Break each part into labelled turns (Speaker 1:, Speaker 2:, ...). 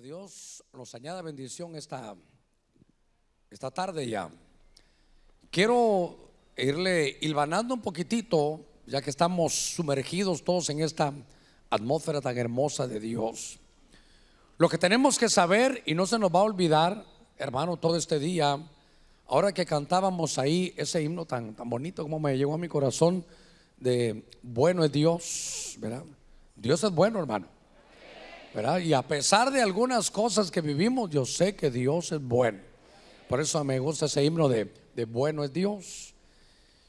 Speaker 1: Dios nos añada bendición esta, esta tarde ya. Quiero irle hilvanando un poquitito, ya que estamos sumergidos todos en esta atmósfera tan hermosa de Dios. Lo que tenemos que saber, y no se nos va a olvidar, hermano, todo este día, ahora que cantábamos ahí ese himno tan, tan bonito como me llegó a mi corazón, de bueno es Dios, ¿verdad? Dios es bueno, hermano. Y a pesar de algunas cosas que vivimos, yo sé que Dios es bueno. Por eso me gusta ese himno de, bueno es Dios.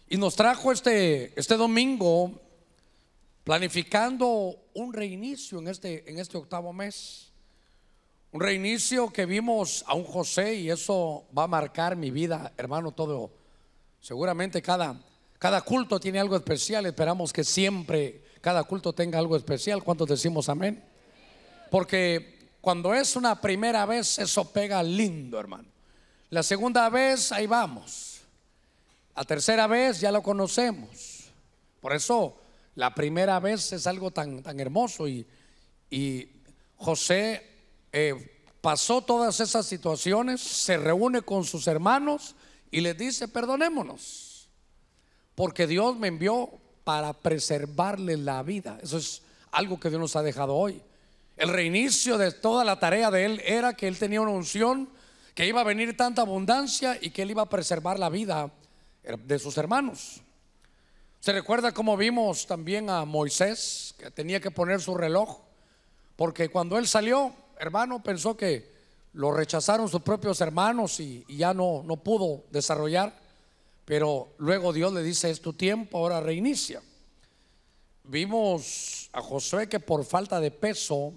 Speaker 1: Y nos trajo este, este domingo planificando un reinicio en este, en este octavo mes. Un reinicio que vimos a un José y eso va a marcar mi vida, hermano, todo. Seguramente cada, cada culto tiene algo especial. Esperamos que siempre cada culto tenga algo especial. ¿Cuántos decimos amén? Porque cuando es una primera vez, eso pega lindo, hermano. La segunda vez, ahí vamos. La tercera vez, ya lo conocemos. Por eso, la primera vez es algo tan, hermoso. Y, José eh, pasó todas esas situaciones, se reúne con sus hermanos y les dice, perdonémonos, porque Dios me envió para preservarle la vida. Eso es algo que Dios nos ha dejado hoy. El reinicio de toda la tarea de él era que él tenía una unción, que iba a venir tanta abundancia y que él iba a preservar la vida eh, de sus hermanos. Se recuerda cómo vimos también a Moisés, que tenía que poner su reloj, porque cuando él salió, hermano, pensó que lo rechazaron sus propios hermanos y, ya no, no pudo desarrollar, pero luego Dios le dice, es tu tiempo, ahora reinicia. Vimos a Josué que por falta de peso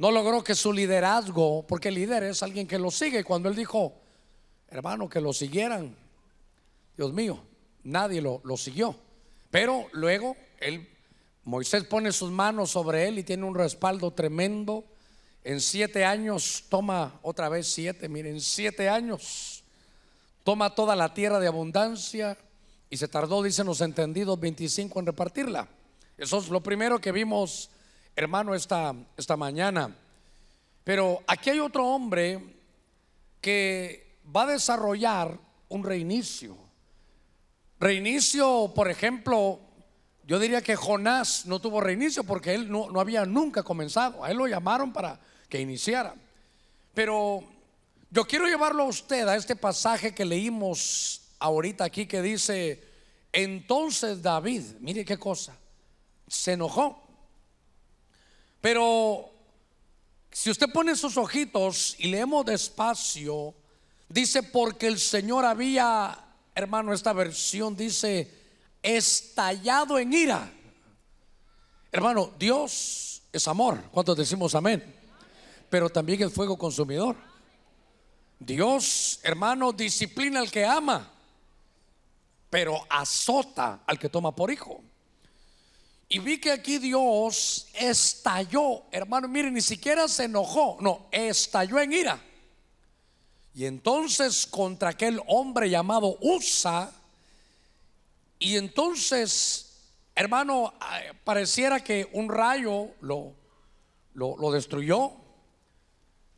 Speaker 1: no logró que su liderazgo, porque líder es alguien que lo sigue. Cuando él dijo, hermano, que lo siguieran, Dios mío, nadie lo, lo siguió. Pero luego él, Moisés pone sus manos sobre él y tiene un respaldo tremendo. En siete años, toma otra vez siete, miren, siete años, toma toda la tierra de abundancia y se tardó, dicen los entendidos, 25 en repartirla. Eso es lo primero que vimos hermano esta, esta mañana. Pero aquí hay otro hombre que va a desarrollar un reinicio. Reinicio, por ejemplo, yo diría que Jonás no tuvo reinicio porque él no, no había nunca comenzado. A él lo llamaron para que iniciara. Pero yo quiero llevarlo a usted a este pasaje que leímos ahorita aquí que dice, entonces David, mire qué cosa, se enojó pero si usted pone sus ojitos y leemos despacio, dice, porque el Señor había, hermano, esta versión dice, estallado en ira. Hermano, Dios es amor. ¿Cuántos decimos amén? Pero también el fuego consumidor. Dios, hermano, disciplina al que ama, pero azota al que toma por hijo. Y vi que aquí Dios estalló, hermano, mire, ni siquiera se enojó, no, estalló en ira. Y entonces contra aquel hombre llamado Usa, y entonces, hermano, ah, pareciera que un rayo lo, lo, lo destruyó,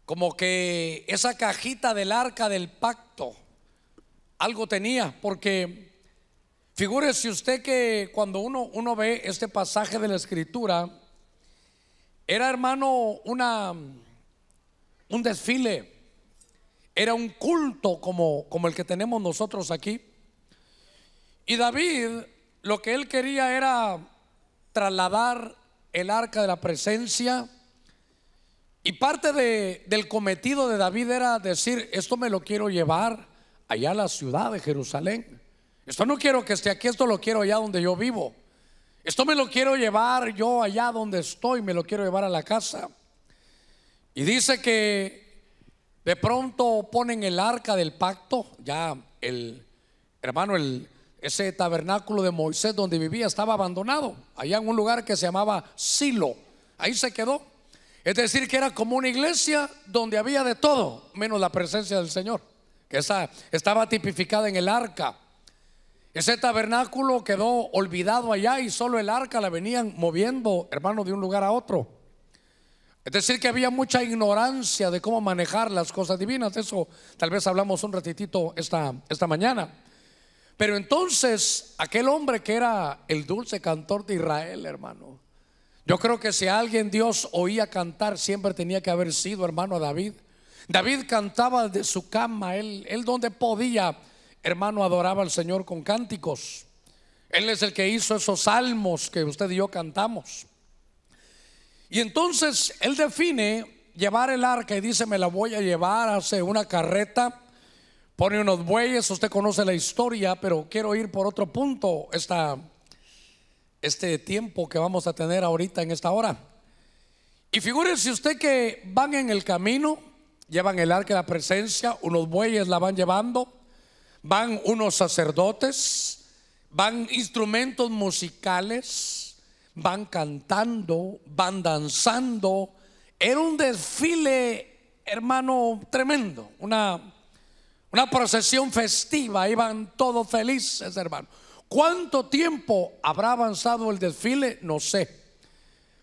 Speaker 1: como que esa cajita del arca del pacto algo tenía, porque Figúrese usted que cuando uno, uno ve este pasaje de la escritura, era hermano una, un desfile, era un culto como, como el que tenemos nosotros aquí. Y David lo que él quería era trasladar el arca de la presencia. Y parte de, del cometido de David era decir, esto me lo quiero llevar allá a la ciudad de Jerusalén. Esto no quiero que esté aquí, esto lo quiero allá donde yo vivo. Esto me lo quiero llevar yo allá donde estoy, me lo quiero llevar a la casa. Y dice que de pronto ponen el arca del pacto, ya el hermano, el, ese tabernáculo de Moisés donde vivía estaba abandonado, allá en un lugar que se llamaba Silo, ahí se quedó. Es decir, que era como una iglesia donde había de todo, menos la presencia del Señor, que esa estaba tipificada en el arca. Ese tabernáculo quedó olvidado allá y solo el arca la venían moviendo, hermano, de un lugar a otro. Es decir, que había mucha ignorancia de cómo manejar las cosas divinas. eso tal vez hablamos un ratitito esta, esta mañana. Pero entonces, aquel hombre que era el dulce cantor de Israel, hermano, yo creo que si alguien Dios oía cantar, siempre tenía que haber sido, hermano, David. David cantaba de su cama, él, él donde podía hermano adoraba al Señor con cánticos. Él es el que hizo esos salmos que usted y yo cantamos. Y entonces él define llevar el arca y dice, me la voy a llevar, hace una carreta, pone unos bueyes, usted conoce la historia, pero quiero ir por otro punto este tiempo que vamos a tener ahorita en esta hora. Y figúrese usted que van en el camino, llevan el arca de la presencia, unos bueyes la van llevando van unos sacerdotes, van instrumentos musicales, van cantando, van danzando. Era un desfile, hermano, tremendo, una, una procesión festiva, iban todos felices, hermano. ¿Cuánto tiempo habrá avanzado el desfile? No sé.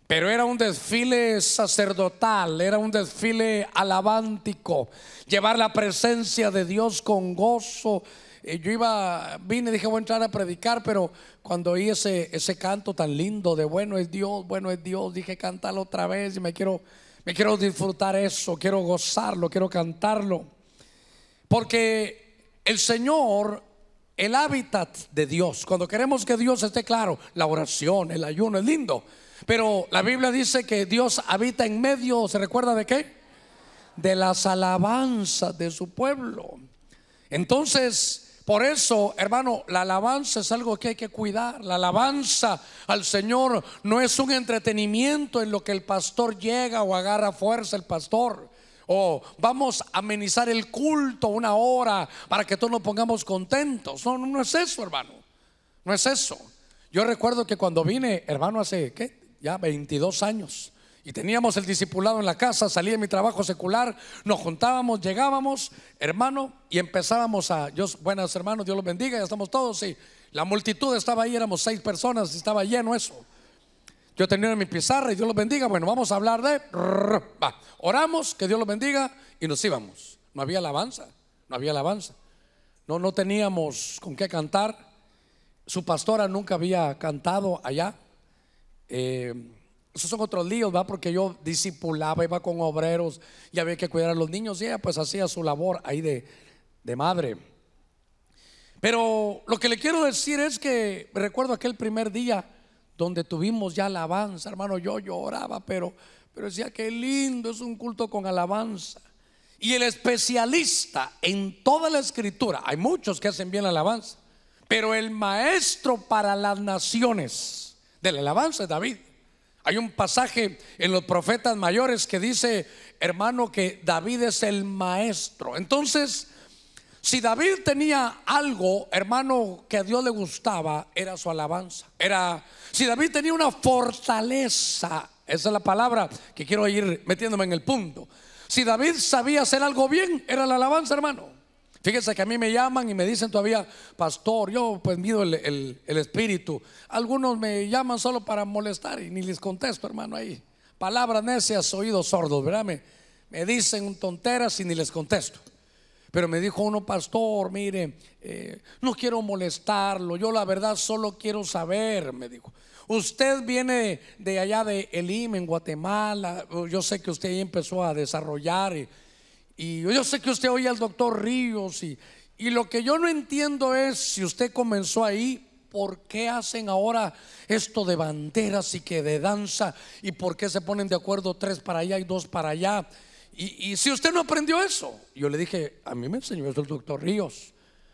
Speaker 1: Pero era un desfile sacerdotal, era un desfile alabántico, llevar la presencia de Dios con gozo. Eh, yo iba, vine, dije voy a entrar a predicar, pero cuando oí ese, ese canto tan lindo de bueno es Dios, bueno es Dios, dije cántalo otra vez y me quiero, me quiero disfrutar eso, quiero gozarlo, quiero cantarlo. Porque el Señor el hábitat de Dios. Cuando queremos que Dios esté claro, la oración, el ayuno, es lindo. Pero la Biblia dice que Dios habita en medio, ¿se recuerda de qué? De las alabanzas de su pueblo. Entonces, por eso, hermano, la alabanza es algo que hay que cuidar. La alabanza al Señor no es un entretenimiento en lo que el pastor llega o agarra fuerza el pastor o vamos a amenizar el culto una hora para que todos nos pongamos contentos. No, no es eso, hermano. No es eso. Yo recuerdo que cuando vine, hermano, hace, ¿qué? ya 22 años. Y teníamos el discipulado en la casa, salía de mi trabajo secular, nos juntábamos, llegábamos, hermano, y empezábamos a, Dios, buenas hermanos, Dios los bendiga, ya estamos todos, y La multitud estaba ahí, éramos seis personas, estaba lleno eso. Yo tenía mi pizarra y Dios los bendiga, bueno, vamos a hablar de, oramos, que Dios los bendiga, y nos íbamos. No había alabanza, no había alabanza. No, no teníamos con qué cantar. Su pastora nunca había cantado allá eh, esos son otros líos, ¿va? Porque yo disipulaba iba con obreros y había que cuidar a los niños y ella pues hacía su labor ahí de, madre. Pero lo que le quiero decir es que recuerdo aquel primer día donde tuvimos ya alabanza, hermano, yo lloraba, pero, pero decía que lindo es un culto con alabanza. Y el especialista en toda la escritura, hay muchos que hacen bien alabanza, pero el maestro para las naciones de la alabanza de David. Hay un pasaje en los profetas mayores que dice, hermano, que David es el maestro. Entonces, si David tenía algo, hermano, que a Dios le gustaba, era su alabanza. Era, si David tenía una fortaleza, esa es la palabra que quiero ir metiéndome en el punto. Si David sabía hacer algo bien, era la alabanza, hermano. Fíjense que a mí me llaman y me dicen todavía, pastor, yo pues mido el, espíritu. Algunos me llaman solo para molestar y ni les contesto, hermano, ahí. Palabras necias, oídos sordos, ¿verdad? Me, dicen tonteras y ni les contesto. Pero me dijo uno, pastor, mire, eh, no quiero molestarlo, yo la verdad solo quiero saber, me dijo. Usted viene de allá de Elim, en Guatemala, yo sé que usted ahí empezó a desarrollar. Y yo sé que usted oye al doctor Ríos y, y lo que yo no entiendo es si usted comenzó ahí, ¿por qué hacen ahora esto de banderas y que de danza? ¿Y por qué se ponen de acuerdo tres para allá y dos para allá? Y, y si usted no aprendió eso, yo le dije, a mí me enseñó eso el doctor Ríos.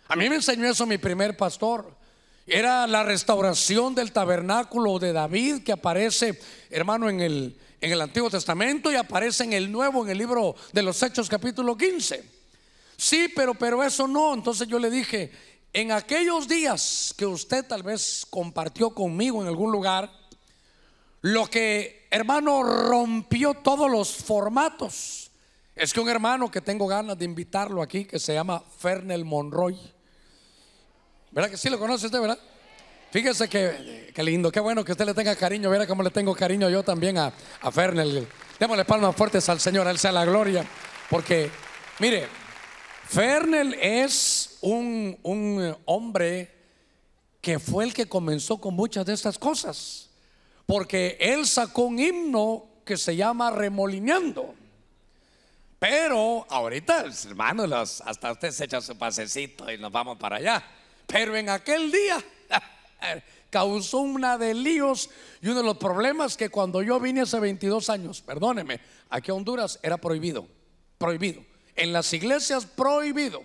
Speaker 1: A mí me enseñó eso mi primer pastor. Era la restauración del tabernáculo de David que aparece, hermano, en el, en el Antiguo Testamento y aparece en el Nuevo, en el libro de los Hechos capítulo 15. Sí, pero, pero eso no. Entonces yo le dije, en aquellos días que usted tal vez compartió conmigo en algún lugar, lo que hermano rompió todos los formatos. Es que un hermano que tengo ganas de invitarlo aquí, que se llama Fernel Monroy, ¿verdad que sí lo conoce usted, verdad? Fíjese que, lindo, qué bueno que usted le tenga cariño. Verá cómo le tengo cariño yo también a, a Fernel. Démosle palmas fuertes al Señor, él sea la gloria. Porque, mire, Fernel es un, un hombre que fue el que comenzó con muchas de estas cosas. Porque él sacó un himno que se llama Remolineando. Pero ahorita, pues, hermanos, hasta usted se echa su pasecito y nos vamos para allá. Pero en aquel día eh, causó una de líos y uno de los problemas que cuando yo vine hace 22 años, perdóneme, aquí a Honduras era prohibido, prohibido. En las iglesias prohibido.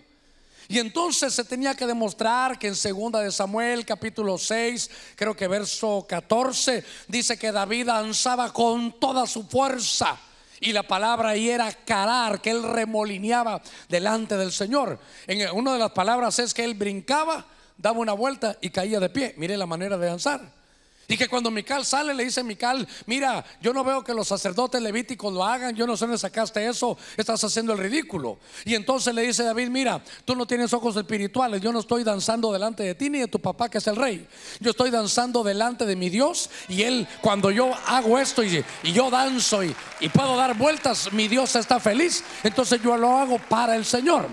Speaker 1: Y entonces se tenía que demostrar que en segunda de Samuel capítulo 6, creo que verso 14, dice que David danzaba con toda su fuerza. Y la palabra ahí era carar, que él remolineaba delante del Señor. En eh, una de las palabras es que él brincaba daba una vuelta y caía de pie. Mire la manera de danzar. Y que cuando Mical sale, le dice Mical: Mira, yo no veo que los sacerdotes levíticos lo hagan. Yo no sé dónde sacaste eso. Estás haciendo el ridículo. Y entonces le dice David: Mira, tú no tienes ojos espirituales. Yo no estoy danzando delante de ti ni de tu papá, que es el rey. Yo estoy danzando delante de mi Dios. Y él, cuando yo hago esto y, yo danzo y, y puedo dar vueltas, mi Dios está feliz. Entonces yo lo hago para el Señor.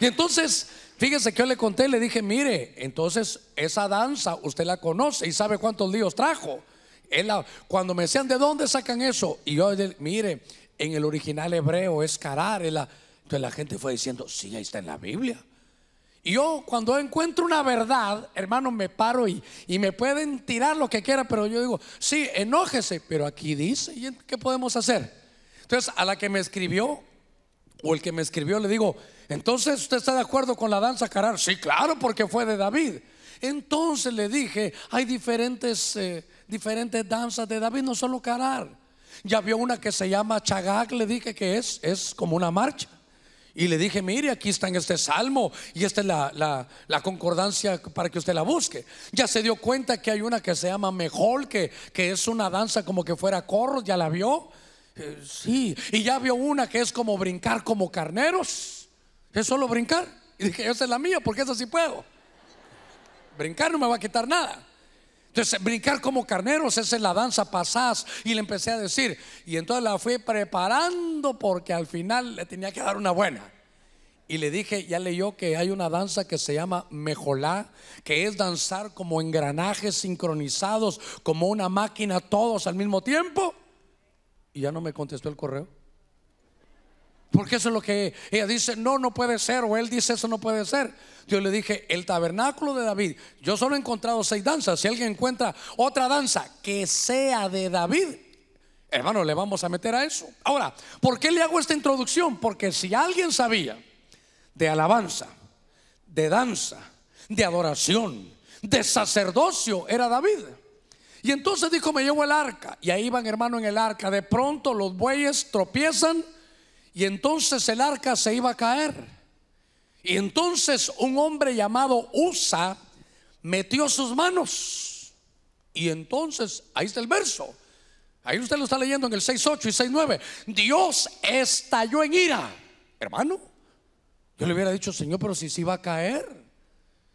Speaker 1: Y entonces Fíjese que yo le conté, le dije, mire, entonces esa danza usted la conoce y sabe cuántos líos trajo. La, cuando me decían, ¿de dónde sacan eso? Y yo, mire, en el original hebreo es carar. la, entonces la gente fue diciendo, sí, ahí está en la Biblia. Y yo cuando encuentro una verdad, hermano, me paro y, me pueden tirar lo que quiera pero yo digo, sí, enójese, pero aquí dice, ¿y qué podemos hacer? Entonces, a la que me escribió, o el que me escribió, le digo, entonces, ¿usted está de acuerdo con la danza carar? Sí, claro, porque fue de David. Entonces le dije, hay diferentes, eh, diferentes danzas de David, no solo carar. Ya vio una que se llama chagag, le dije que es, es como una marcha. Y le dije, mire, aquí está en este salmo y esta es la, concordancia para que usted la busque. Ya se dio cuenta que hay una que se llama Mejol que, que es una danza como que fuera corro, ya la vio. Eh, sí, y ya vio una que es como brincar como carneros. Es solo brincar. Y dije, esa es la mía, porque eso sí puedo. Brincar no me va a quitar nada. Entonces, brincar como carneros, esa es la danza pasás. Y le empecé a decir, y entonces la fui preparando porque al final le tenía que dar una buena. Y le dije, ya leyó que hay una danza que se llama mejolá, que es danzar como engranajes sincronizados, como una máquina, todos al mismo tiempo. Y ya no me contestó el correo. Porque eso es lo que ella dice, no, no puede ser, o él dice, eso no puede ser. Yo le dije, el tabernáculo de David, yo solo he encontrado seis danzas, si alguien encuentra otra danza que sea de David, hermano, le vamos a meter a eso. Ahora, ¿por qué le hago esta introducción? Porque si alguien sabía de alabanza, de danza, de adoración, de sacerdocio, era David. Y entonces dijo, me llevo el arca, y ahí van hermano en el arca, de pronto los bueyes tropiezan y entonces el arca se iba a caer. Y entonces un hombre llamado Usa metió sus manos. Y entonces, ahí está el verso. Ahí usted lo está leyendo en el 6.8 y 6.9. Dios estalló en ira. Hermano, yo le hubiera dicho, Señor, pero si se iba a caer.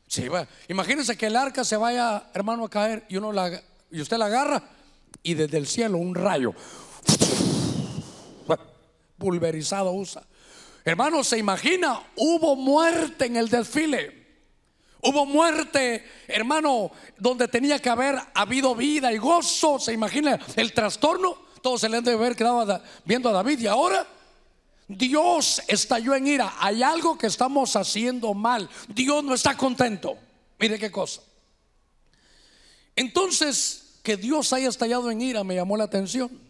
Speaker 1: Se iba. Imagínense que el arca se vaya, hermano, a caer y, uno la, y usted la agarra y desde el cielo un rayo pulverizado usa. Hermano, se imagina, hubo muerte en el desfile. Hubo muerte, hermano, donde tenía que haber habido vida y gozo. Se imagina el trastorno. Todos se le han de ver quedado viendo a David. Y ahora Dios estalló en ira. Hay algo que estamos haciendo mal. Dios no está contento. Mire qué cosa. Entonces, que Dios haya estallado en ira me llamó la atención.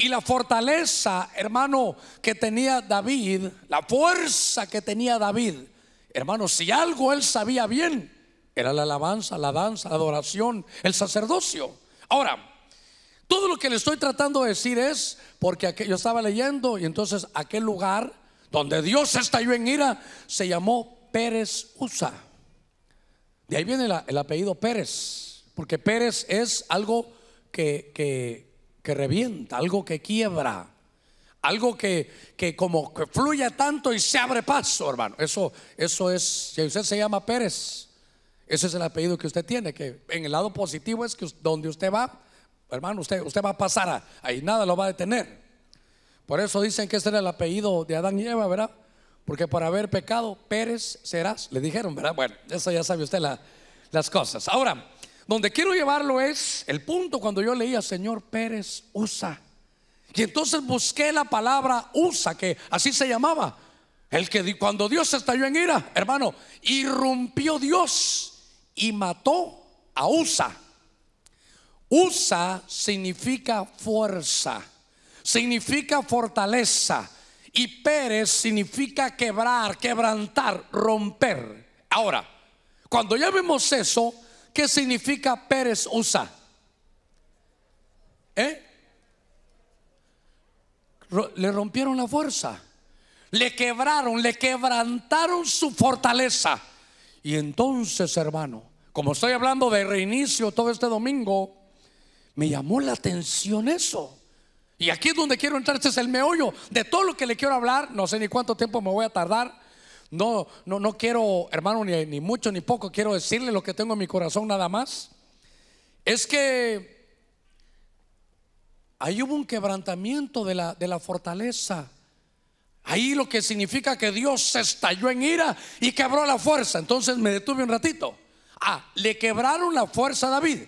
Speaker 1: Y la fortaleza, hermano, que tenía David, la fuerza que tenía David, hermano, si algo él sabía bien, era la alabanza, la danza, la adoración, el sacerdocio. Ahora, todo lo que le estoy tratando de decir es, porque yo estaba leyendo y entonces aquel lugar donde Dios estalló en ira se llamó Pérez Usa. De ahí viene el apellido Pérez, porque Pérez es algo que, que que revienta, algo que quiebra, algo que, como que fluye tanto y se abre paso, hermano. Eso, eso es, si usted se llama Pérez, ese es el apellido que usted tiene, que en el lado positivo es que donde usted va, hermano, usted, usted va a pasar ahí, nada lo va a detener. Por eso dicen que ese era el apellido de Adán y Eva, ¿verdad? Porque por haber pecado, Pérez serás, le dijeron, ¿verdad? Bueno, eso ya sabe usted las cosas. Ahora, donde quiero llevarlo es el punto cuando yo leía, Señor Pérez, usa. Y entonces busqué la palabra usa, que así se llamaba. El que cuando Dios estalló en ira, hermano, irrumpió Dios y mató a Usa. Usa significa fuerza, significa fortaleza. Y Pérez significa quebrar, quebrantar, romper. Ahora, cuando ya vemos eso, ¿Qué significa Pérez USA? ¿Eh? Le rompieron la fuerza, le quebraron, le quebrantaron su fortaleza. Y entonces, hermano, como estoy hablando de reinicio todo este domingo, me llamó la atención eso. Y aquí es donde quiero entrar, este es el meollo de todo lo que le quiero hablar. No sé ni cuánto tiempo me voy a tardar, no, no, no quiero, hermano, ni, mucho ni poco, quiero decirle lo que tengo en mi corazón nada más. Es que ahí hubo un quebrantamiento de la, de la fortaleza. Ahí lo que significa que Dios se estalló en ira y quebró la fuerza. Entonces me detuve un ratito. Ah, le quebraron la fuerza a David.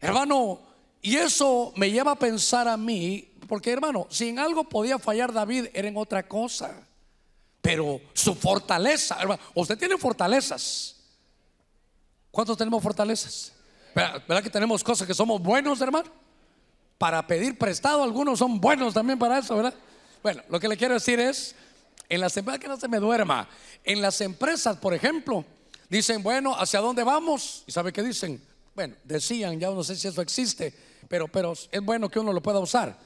Speaker 1: Hermano, y eso me lleva a pensar a mí, porque hermano, si en algo podía fallar David, era en otra cosa pero su fortaleza, hermano, usted tiene fortalezas. ¿Cuántos tenemos fortalezas? ¿Verdad, que tenemos cosas que somos buenos, hermano? Para pedir prestado, algunos son buenos también para eso, ¿verdad? Bueno, lo que le quiero decir es, en las empresas que no se me duerma, en las empresas, por ejemplo, dicen, bueno, ¿hacia dónde vamos? ¿Y sabe qué dicen? Bueno, decían, ya no sé si eso existe, pero, pero es bueno que uno lo pueda usar.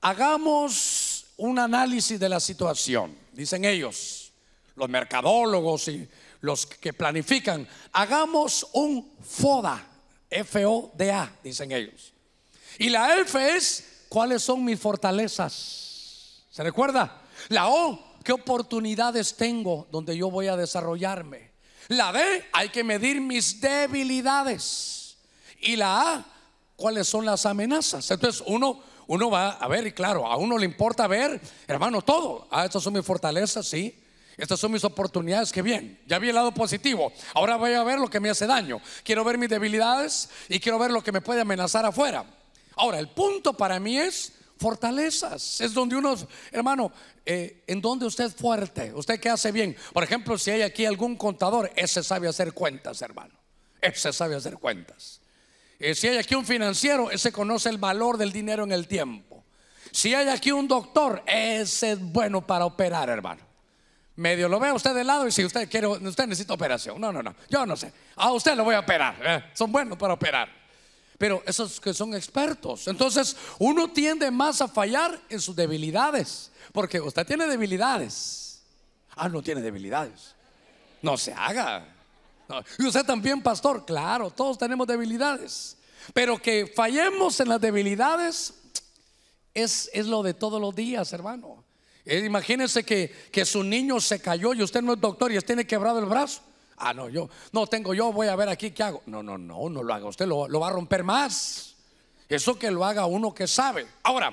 Speaker 1: Hagamos un análisis de la situación. Dicen ellos, los mercadólogos y los que planifican, hagamos un FODA, F-O-D-A, dicen ellos. Y la F es, ¿cuáles son mis fortalezas? ¿Se recuerda? La O, ¿qué oportunidades tengo donde yo voy a desarrollarme? La D, hay que medir mis debilidades. Y la A, ¿cuáles son las amenazas? Entonces uno uno va a ver, y claro, a uno le importa ver, hermano, todo. Ah, estas son mis fortalezas, sí. Estas son mis oportunidades, que bien. Ya vi el lado positivo. Ahora voy a ver lo que me hace daño. Quiero ver mis debilidades y quiero ver lo que me puede amenazar afuera. Ahora, el punto para mí es fortalezas. Es donde uno, hermano, eh, en donde usted es fuerte, usted qué hace bien. Por ejemplo, si hay aquí algún contador, ese sabe hacer cuentas, hermano. Ese sabe hacer cuentas. Eh, si hay aquí un financiero, ese conoce el valor del dinero en el tiempo. Si hay aquí un doctor, ese es bueno para operar, hermano. Medio lo vea usted de lado y si usted quiere, usted necesita operación. No, no, no, yo no sé. A usted lo voy a operar. ¿eh? son buenos para operar. Pero esos que son expertos. Entonces, uno tiende más a fallar en sus debilidades. Porque usted tiene debilidades. Ah, no tiene debilidades. No se haga. Y usted también, pastor, claro, todos tenemos debilidades. Pero que fallemos en las debilidades es, es lo de todos los días, hermano. Eh, Imagínense que, su niño se cayó y usted no es doctor y usted tiene quebrado el brazo. Ah, no, yo no tengo yo, voy a ver aquí qué hago. No, no, no, no lo haga usted, lo, lo va a romper más. Eso que lo haga uno que sabe. Ahora,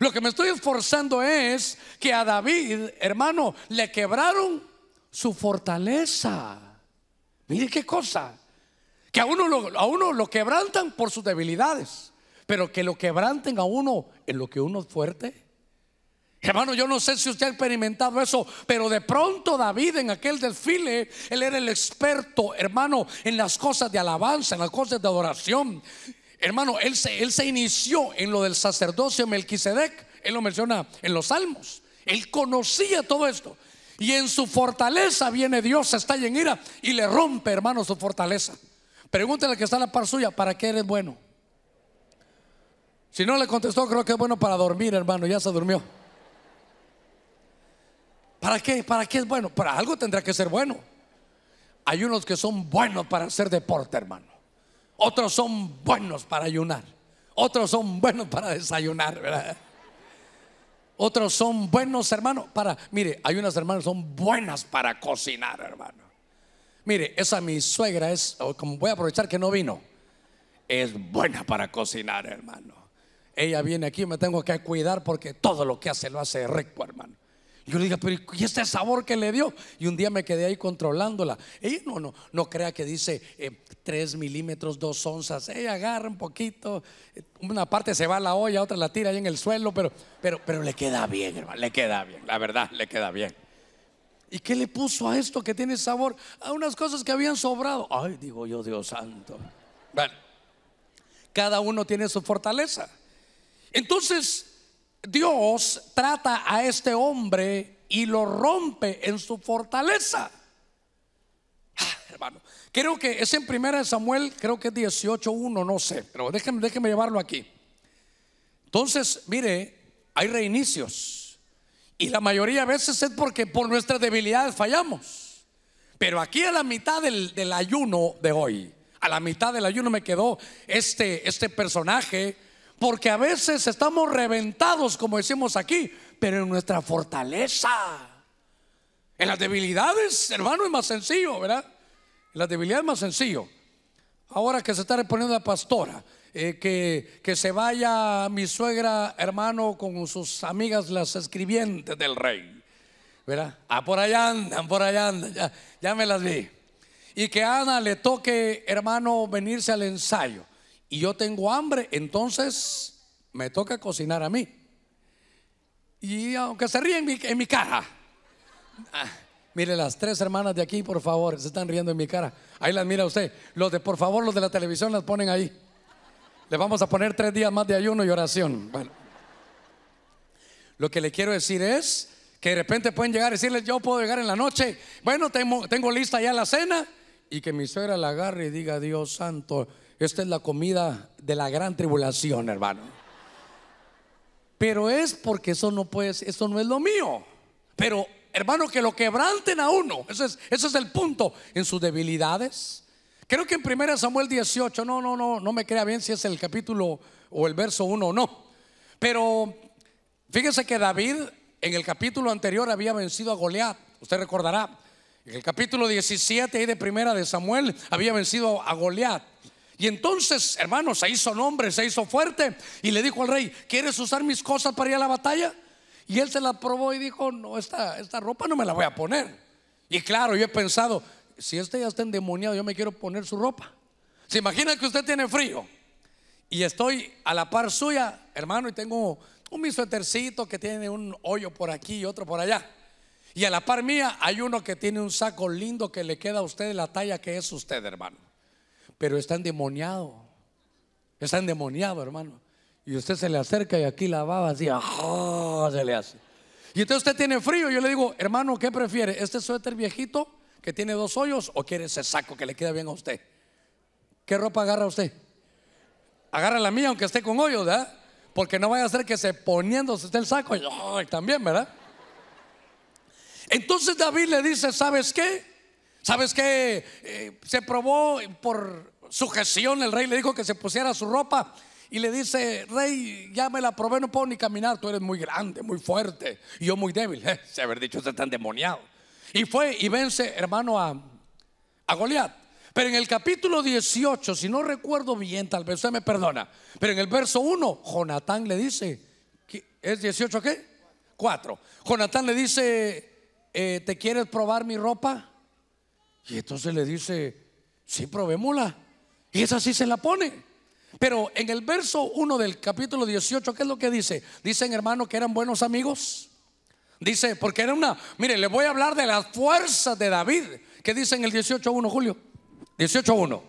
Speaker 1: lo que me estoy esforzando es que a David, hermano, le quebraron su fortaleza. Mire qué cosa. Que a uno, lo, a uno lo quebrantan por sus debilidades, pero que lo quebranten a uno en lo que uno es fuerte. Hermano, yo no sé si usted ha experimentado eso, pero de pronto David en aquel desfile, él era el experto, hermano, en las cosas de alabanza, en las cosas de adoración. Hermano, él se, él se inició en lo del sacerdocio Melquisedec, él lo menciona en los Salmos. Él conocía todo esto. Y en su fortaleza viene Dios, está en ira y le rompe, hermano, su fortaleza. Pregúntale que está en la par suya, ¿para qué eres bueno? Si no le contestó, creo que es bueno para dormir, hermano, ya se durmió. ¿Para qué? ¿Para qué es bueno? Para algo tendrá que ser bueno. Hay unos que son buenos para hacer deporte, hermano. Otros son buenos para ayunar. Otros son buenos para desayunar, ¿verdad? Otros son buenos hermanos para, mire, hay unas hermanas que son buenas para cocinar, hermano. Mire, esa mi suegra es, oh, como voy a aprovechar que no vino, es buena para cocinar, hermano. Ella viene aquí, me tengo que cuidar porque todo lo que hace lo hace recto, hermano. Y yo le diga, pero ¿y este sabor que le dio? Y un día me quedé ahí controlándola. Ella no, no, no crea que dice eh, tres 3 milímetros, 2 onzas. Ella eh, agarra un poquito. Una parte se va a la olla, otra la tira ahí en el suelo, pero, pero, pero le queda bien, hermano, le queda bien. La verdad, le queda bien. ¿Y qué le puso a esto que tiene sabor? A unas cosas que habían sobrado. Ay, digo yo, Dios santo. Bueno, cada uno tiene su fortaleza. Entonces, Dios trata a este hombre y lo rompe en su fortaleza. Ah, hermano, creo que es en primera de Samuel, creo que es 18.1, no sé, pero déjenme, déjenme llevarlo aquí. Entonces, mire, hay reinicios. Y la mayoría de veces es porque por nuestras debilidades fallamos. Pero aquí a la mitad del, ayuno de hoy, a la mitad del ayuno me quedó este, este personaje porque a veces estamos reventados, como decimos aquí, pero en nuestra fortaleza. En las debilidades, hermano, es más sencillo, ¿verdad? En las debilidades es más sencillo. Ahora que se está reponiendo la pastora, eh, que, se vaya mi suegra, hermano, con sus amigas las escribientes del rey. ¿Verdad? Ah, por allá andan, por allá andan, ya, ya me las vi. Y que a Ana le toque, hermano, venirse al ensayo y yo tengo hambre, entonces me toca cocinar a mí. Y aunque se ríen en mi, cara. Ah, mire, las tres hermanas de aquí, por favor, se están riendo en mi cara. Ahí las mira usted. Los de, por favor, los de la televisión las ponen ahí. Le vamos a poner tres días más de ayuno y oración. Bueno, lo que le quiero decir es que de repente pueden llegar y decirles, yo puedo llegar en la noche. Bueno, tengo, tengo lista ya la cena. Y que mi suegra la agarre y diga, Dios santo, esta es la comida de la gran tribulación, hermano. Pero es porque eso no puede, eso no es lo mío. Pero, hermano, que lo quebranten a uno. Ese es, el punto. En sus debilidades. Creo que en 1 Samuel 18, no, no, no, no me crea bien si es el capítulo o el verso 1 o no. Pero fíjese que David en el capítulo anterior había vencido a Goliat. Usted recordará, en el capítulo 17 y de primera de Samuel había vencido a Goliat. Y entonces, hermano, se hizo nombre, se hizo fuerte y le dijo al rey, ¿quieres usar mis cosas para ir a la batalla? Y él se la probó y dijo, no, esta, esta ropa no me la voy a poner. Y claro, yo he pensado, si este ya está endemoniado, yo me quiero poner su ropa. Se imagina que usted tiene frío y estoy a la par suya, hermano, y tengo un mi que tiene un hoyo por aquí y otro por allá. Y a la par mía hay uno que tiene un saco lindo que le queda a usted la talla que es usted, hermano pero está endemoniado. Está endemoniado, hermano. Y usted se le acerca y aquí la baba así, ¡ah! se le hace. Y entonces usted tiene frío. Yo le digo, hermano, ¿qué prefiere? ¿Este suéter viejito que tiene dos hoyos o quiere ese saco que le queda bien a usted? ¿Qué ropa agarra usted? Agarra la mía aunque esté con hoyos, ¿verdad? Porque no vaya a ser que se poniéndose esté el saco y también, ¿verdad? Entonces David le dice, ¿sabes qué? ¿Sabes qué? Eh, se probó por sujeción, el rey le dijo que se pusiera su ropa y le dice, rey, ya me la probé, no puedo ni caminar, tú eres muy grande, muy fuerte, y yo muy débil. Eh, se haber dicho, está tan demoniado. Y fue y vence, hermano, a, a Goliat. Pero en el capítulo 18, si no recuerdo bien, tal vez usted me perdona, pero en el verso 1, Jonatán le dice, ¿es 18 qué? 4. Jonatán le dice, eh, ¿te quieres probar mi ropa? Y entonces le dice, sí, probémosla. Y esa sí se la pone. Pero en el verso 1 del capítulo 18, ¿qué es lo que dice? Dicen, hermano, que eran buenos amigos. Dice, porque era una, mire, le voy a hablar de las fuerzas de David. ¿Qué dice en el 18.1, Julio? 18.1.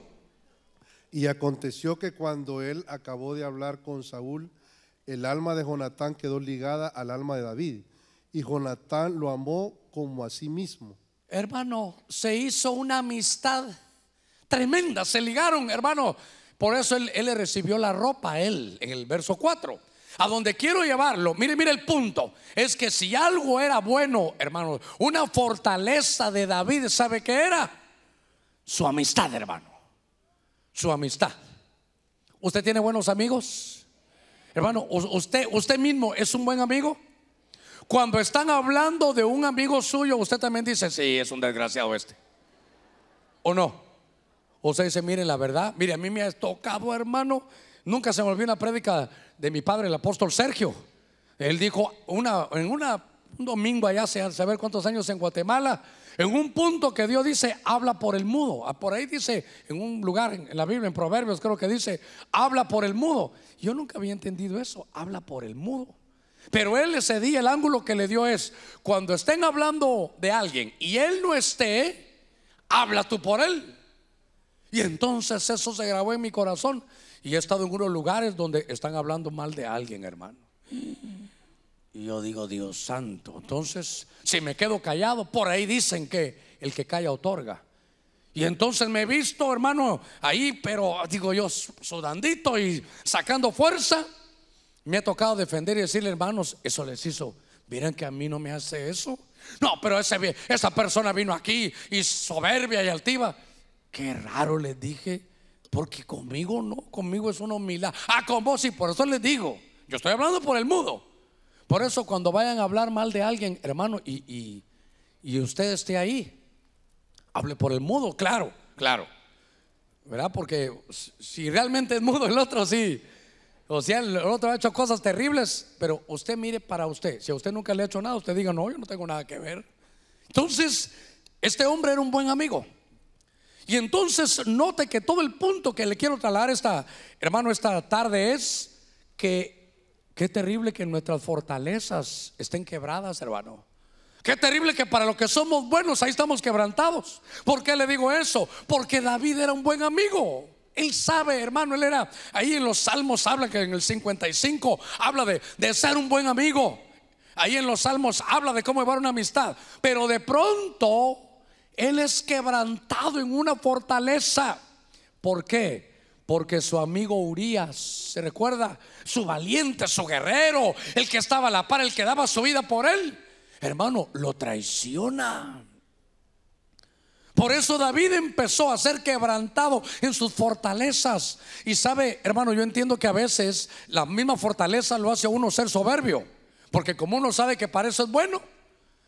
Speaker 1: Y aconteció que cuando él acabó de hablar con Saúl, el alma de Jonatán quedó ligada al alma de David. Y Jonatán lo amó como a sí mismo. Hermano, se hizo una amistad tremenda, se ligaron, hermano. Por eso él, le recibió la ropa él en el verso 4. A donde quiero llevarlo, mire, mire el punto. Es que si algo era bueno, hermano, una fortaleza de David, ¿sabe qué era? Su amistad, hermano. Su amistad. ¿Usted tiene buenos amigos? Hermano, usted, usted mismo es un buen amigo. Cuando están hablando de un amigo suyo, usted también dice, sí, es un desgraciado este. ¿O no? o se dice, miren, la verdad, mire, a mí me ha tocado, hermano. Nunca se me olvidó una prédica de mi padre, el apóstol Sergio. Él dijo, una, en una, un domingo allá, hace saber cuántos años en Guatemala, en un punto que Dios dice, habla por el mudo. Ah, por ahí dice, en un lugar en la Biblia, en Proverbios, creo que dice, habla por el mudo. Yo nunca había entendido eso, habla por el mudo. Pero él ese día el ángulo que le dio es, cuando estén hablando de alguien y él no esté, habla tú por él. Y entonces eso se grabó en mi corazón. Y he estado en unos lugares donde están hablando mal de alguien, hermano. Y yo digo, Dios santo. Entonces, si me quedo callado, por ahí dicen que el que calla otorga. Y entonces me he visto, hermano, ahí, pero digo yo, sudandito y sacando fuerza me ha tocado defender y decirle, hermanos, eso les hizo. Miren que a mí no me hace eso. No, pero ese, esa persona vino aquí y soberbia y altiva. Qué raro les dije, porque conmigo no, conmigo es una humildad. Ah, con vos sí, por eso les digo. Yo estoy hablando por el mudo. Por eso cuando vayan a hablar mal de alguien, hermano, y, y, y usted esté ahí, hable por el mudo, claro, claro. ¿Verdad? Porque si realmente es mudo el otro, sí. O sea, el otro ha hecho cosas terribles, pero usted mire para usted. Si a usted nunca le ha hecho nada, usted diga, no, yo no tengo nada que ver. Entonces, este hombre era un buen amigo. Y entonces note que todo el punto que le quiero trasladar esta, hermano, esta tarde es que qué terrible que nuestras fortalezas estén quebradas, hermano. Qué terrible que para lo que somos buenos ahí estamos quebrantados. ¿Por qué le digo eso? Porque David era un buen amigo. Él sabe, hermano, él era, ahí en los salmos habla que en el 55 habla de, ser un buen amigo. Ahí en los salmos habla de cómo llevar una amistad. Pero de pronto, él es quebrantado en una fortaleza. ¿Por qué? Porque su amigo Urias, ¿se recuerda? Su valiente, su guerrero, el que estaba a la par, el que daba su vida por él. Hermano, lo traiciona. Por eso David empezó a ser quebrantado en sus fortalezas. Y sabe, hermano, yo entiendo que a veces la misma fortaleza lo hace a uno ser soberbio. Porque como uno sabe que para eso es bueno,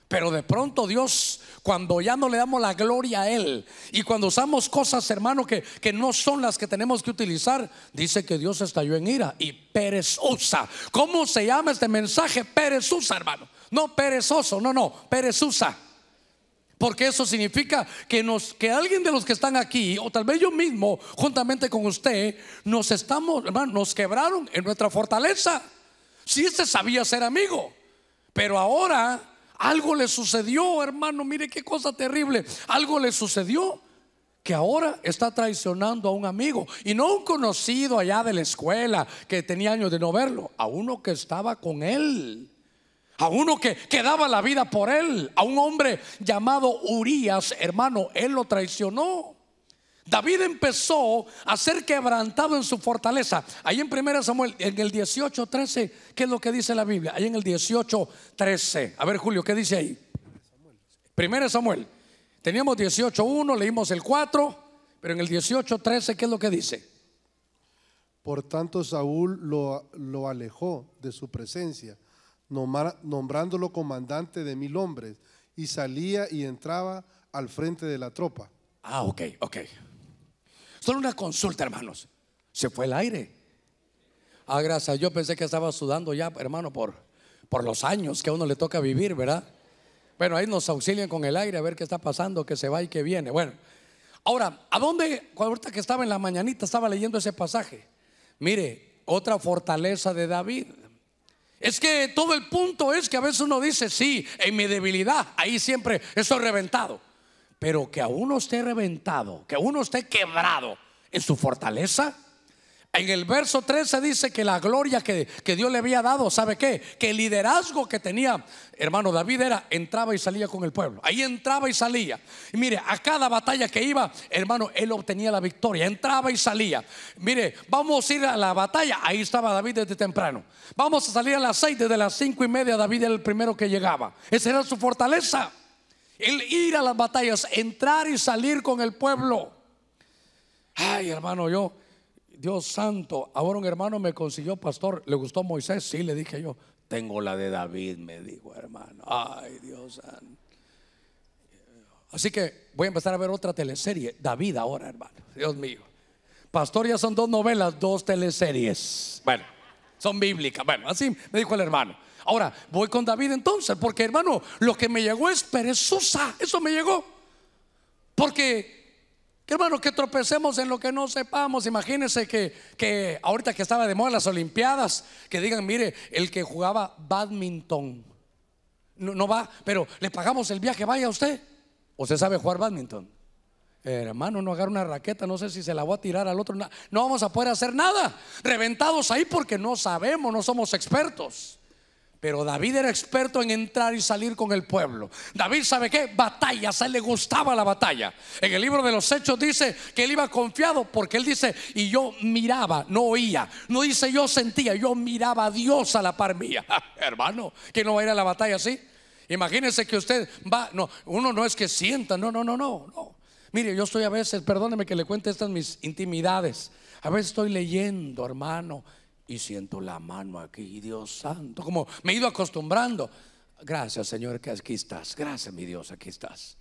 Speaker 1: pero de pronto Dios, cuando ya no le damos la gloria a Él y cuando usamos cosas, hermano, que, que no son las que tenemos que utilizar, dice que Dios estalló en ira y perezosa. ¿Cómo se llama este mensaje? Perezosa, hermano. No perezoso, no, no, perezosa. Porque eso significa que, nos, que alguien de los que están aquí, o tal vez yo mismo, juntamente con usted, nos estamos, hermano, nos quebraron en nuestra fortaleza. Si sí, este sabía ser amigo, pero ahora algo le sucedió, hermano, mire qué cosa terrible. Algo le sucedió que ahora está traicionando a un amigo y no un conocido allá de la escuela que tenía años de no verlo, a uno que estaba con él a uno que, daba la vida por él, a un hombre llamado Urias, hermano, él lo traicionó. David empezó a ser quebrantado en su fortaleza. Ahí en 1 Samuel, en el 18:13, ¿qué es lo que dice la Biblia? Ahí en el 18:13. A ver, Julio, ¿qué dice ahí? 1 Samuel. Teníamos 18:1, leímos el 4, pero en el 18:13, ¿qué es lo que dice? Por tanto, Saúl lo alejó de su presencia nombrándolo comandante de mil hombres, y salía y entraba al frente de la tropa. Ah, ok, ok. Solo una consulta, hermanos. Se fue el aire. Ah, gracias. Yo pensé que estaba sudando ya, hermano, por, por los años que a uno le toca vivir, ¿verdad? Bueno, ahí nos auxilian con el aire a ver qué está pasando, que se va y que viene. Bueno, ahora, ¿a dónde? Ahorita que estaba en la mañanita, estaba leyendo ese pasaje. Mire, otra fortaleza de David. Es que todo el punto es que a veces uno dice, sí, en mi debilidad, ahí siempre estoy reventado. Pero que a uno esté reventado, que a uno esté quebrado en su fortaleza, en el verso 13 dice que la gloria que, Dios le había dado, ¿sabe qué? Que el liderazgo que tenía hermano David era, entraba y salía con el pueblo. Ahí entraba y salía. Y mire, a cada batalla que iba, hermano, él obtenía la victoria. Entraba y salía. Mire, vamos a ir a la batalla. Ahí estaba David desde temprano. Vamos a salir a las seis desde las cinco y media David era el primero que llegaba. Esa era su fortaleza. El ir a las batallas, entrar y salir con el pueblo. Ay, hermano, yo Dios santo, ahora un hermano me consiguió pastor, ¿le gustó Moisés? Sí, le dije yo, tengo la de David, me dijo hermano, ay Dios santo. Así que voy a empezar a ver otra teleserie, David ahora hermano, Dios mío. Pastor, ya son dos novelas, dos teleseries. Bueno, son bíblicas. Bueno, así me dijo el hermano. Ahora, voy con David entonces, porque hermano, lo que me llegó es perezosa. Eso me llegó. Porque hermano, que tropecemos en lo que no sepamos. Imagínense que, ahorita que estaba de moda las Olimpiadas, que digan, mire, el que jugaba badminton, no, va, pero le pagamos el viaje, vaya usted. o se sabe jugar badminton? hermano, no agarra una raqueta, no sé si se la voy a tirar al otro. No vamos a poder hacer nada. Reventados ahí porque no sabemos, no somos expertos. Pero David era experto en entrar y salir con el pueblo. David, ¿sabe qué? Batallas, a él le gustaba la batalla. En el libro de los Hechos dice que él iba confiado porque él dice, y yo miraba, no oía. No dice yo sentía, yo miraba a Dios a la par mía. Hermano, que no va a ir a la batalla así. Imagínense que usted va, no, uno no es que sienta, no, no, no, no, no. Mire, yo estoy a veces, perdóneme que le cuente estas mis intimidades. A veces estoy leyendo, hermano y siento la mano aquí, Dios santo, como me he ido acostumbrando. Gracias Señor que aquí estás, gracias mi Dios, aquí estás.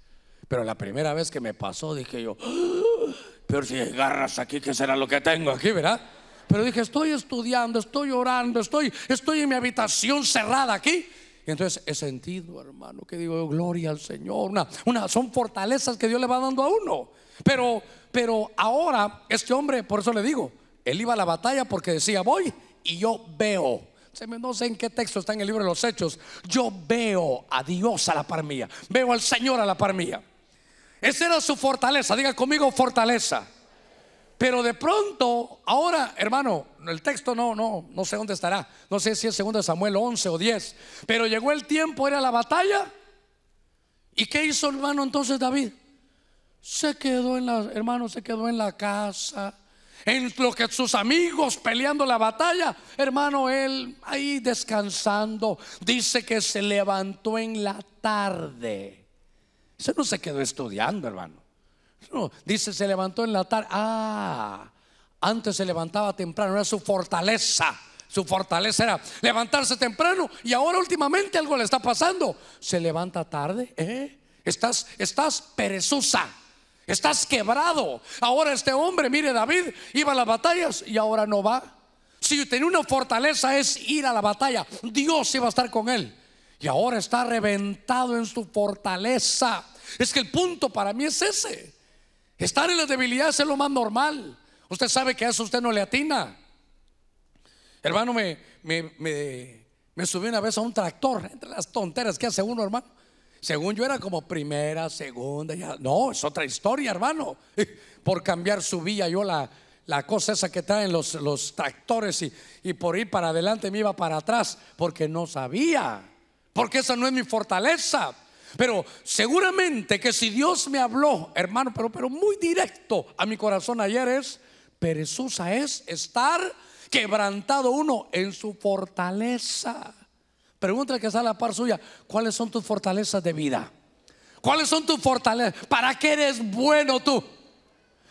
Speaker 1: Pero la primera vez que me pasó dije yo, ah, pero si agarras aquí, ¿qué será lo que tengo aquí, verdad? Pero dije, estoy estudiando, estoy orando, estoy, estoy en mi habitación cerrada aquí. entonces he sentido, hermano, que digo, gloria al Señor. Una, una, son fortalezas que Dios le va dando a uno. Pero, pero ahora este hombre, por eso le digo, él iba a la batalla porque decía, voy y yo veo. No sé en qué texto está en el libro de los Hechos. Yo veo a Dios a la par mía. Veo al Señor a la par mía. Esa era su fortaleza. Diga conmigo fortaleza. Pero de pronto, ahora, hermano, el texto no, no, no sé dónde estará. No sé si es 2 Samuel 11 o 10. Pero llegó el tiempo, era la batalla. ¿Y qué hizo, hermano, entonces David? Se quedó en la, hermano, se quedó en la casa en lo que sus amigos peleando la batalla, hermano, él ahí descansando, dice que se levantó en la tarde. eso no se quedó estudiando, hermano. No, dice se levantó en la tarde. Ah, antes se levantaba temprano, era su fortaleza. Su fortaleza era levantarse temprano y ahora últimamente algo le está pasando. Se levanta tarde, ¿eh? Estás, estás perezosa. Estás quebrado. Ahora este hombre, mire David, iba a las batallas y ahora no va. Si tenía una fortaleza es ir a la batalla. Dios iba a estar con él. Y ahora está reventado en su fortaleza. Es que el punto para mí es ese. Estar en la debilidad es lo más normal. Usted sabe que a eso usted no le atina. Hermano, me, me, me, me subí una vez a un tractor. Entre las tonteras que hace uno, hermano. Según yo era como primera, segunda, ya. No, es otra historia, hermano. Por cambiar su vía, yo la, la cosa esa que traen los, los tractores y, y, por ir para adelante me iba para atrás porque no sabía. Porque esa no es mi fortaleza. Pero seguramente que si Dios me habló, hermano, pero, pero muy directo a mi corazón ayer es, perezosa es estar quebrantado uno en su fortaleza. Pregúntale que está a la par suya, ¿cuáles son tus fortalezas de vida? ¿Cuáles son tus fortalezas? ¿Para qué eres bueno tú?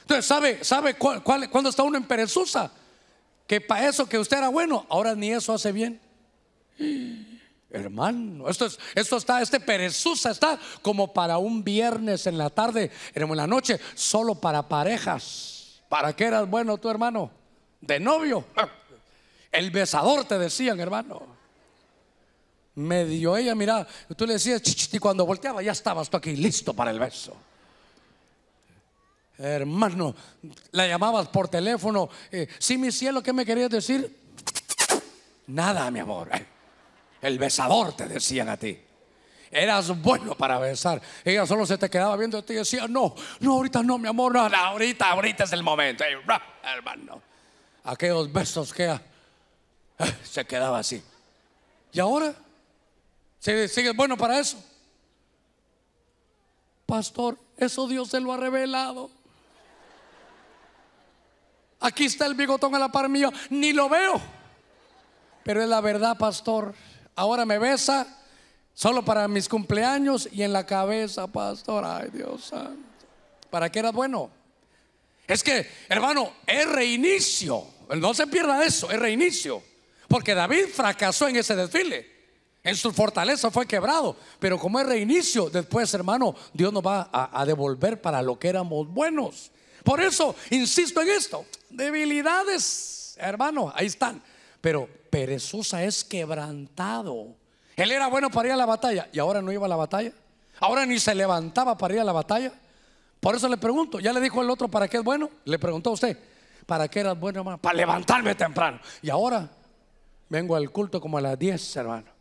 Speaker 1: Entonces, ¿sabe, sabe cuál, cuándo está uno en perezosa? Que para eso que usted era bueno, ahora ni eso hace bien. Hermano, esto, es, esto está, este perezosa está como para un viernes en la tarde, en la noche, solo para parejas. ¿Para qué eras bueno tú, hermano? De novio. El besador te decían, hermano. Me dio ella mira tú le decías, y cuando volteaba ya estabas tú aquí listo para el beso. Hermano, la llamabas por teléfono, eh, sí mi cielo, ¿qué me querías decir? Nada, mi amor. El besador te decían a ti. Eras bueno para besar. Ella solo se te quedaba viendo a ti y decía, no, no, ahorita no, mi amor, no, ahorita, ahorita es el momento. hermano, aquellos besos que eh, se quedaba así. Y ahora ¿Se sigue bueno para eso? Pastor, eso Dios se lo ha revelado. Aquí está el bigotón a la par mío, ni lo veo. Pero es la verdad, pastor. Ahora me besa solo para mis cumpleaños y en la cabeza, pastor. Ay, Dios santo. ¿Para qué era bueno? Es que, hermano, es reinicio. No se pierda eso, es reinicio. Porque David fracasó en ese desfile. En su fortaleza fue quebrado. Pero como es reinicio, después, hermano, Dios nos va a, devolver para lo que éramos buenos. Por eso, insisto en esto, debilidades, hermano, ahí están. Pero perezosa es quebrantado. Él era bueno para ir a la batalla y ahora no iba a la batalla. Ahora ni se levantaba para ir a la batalla. Por eso le pregunto, ya le dijo el otro, ¿para qué es bueno? Le preguntó a usted, ¿para qué era bueno, hermano? Para levantarme temprano. Y ahora vengo al culto como a las 10, hermano.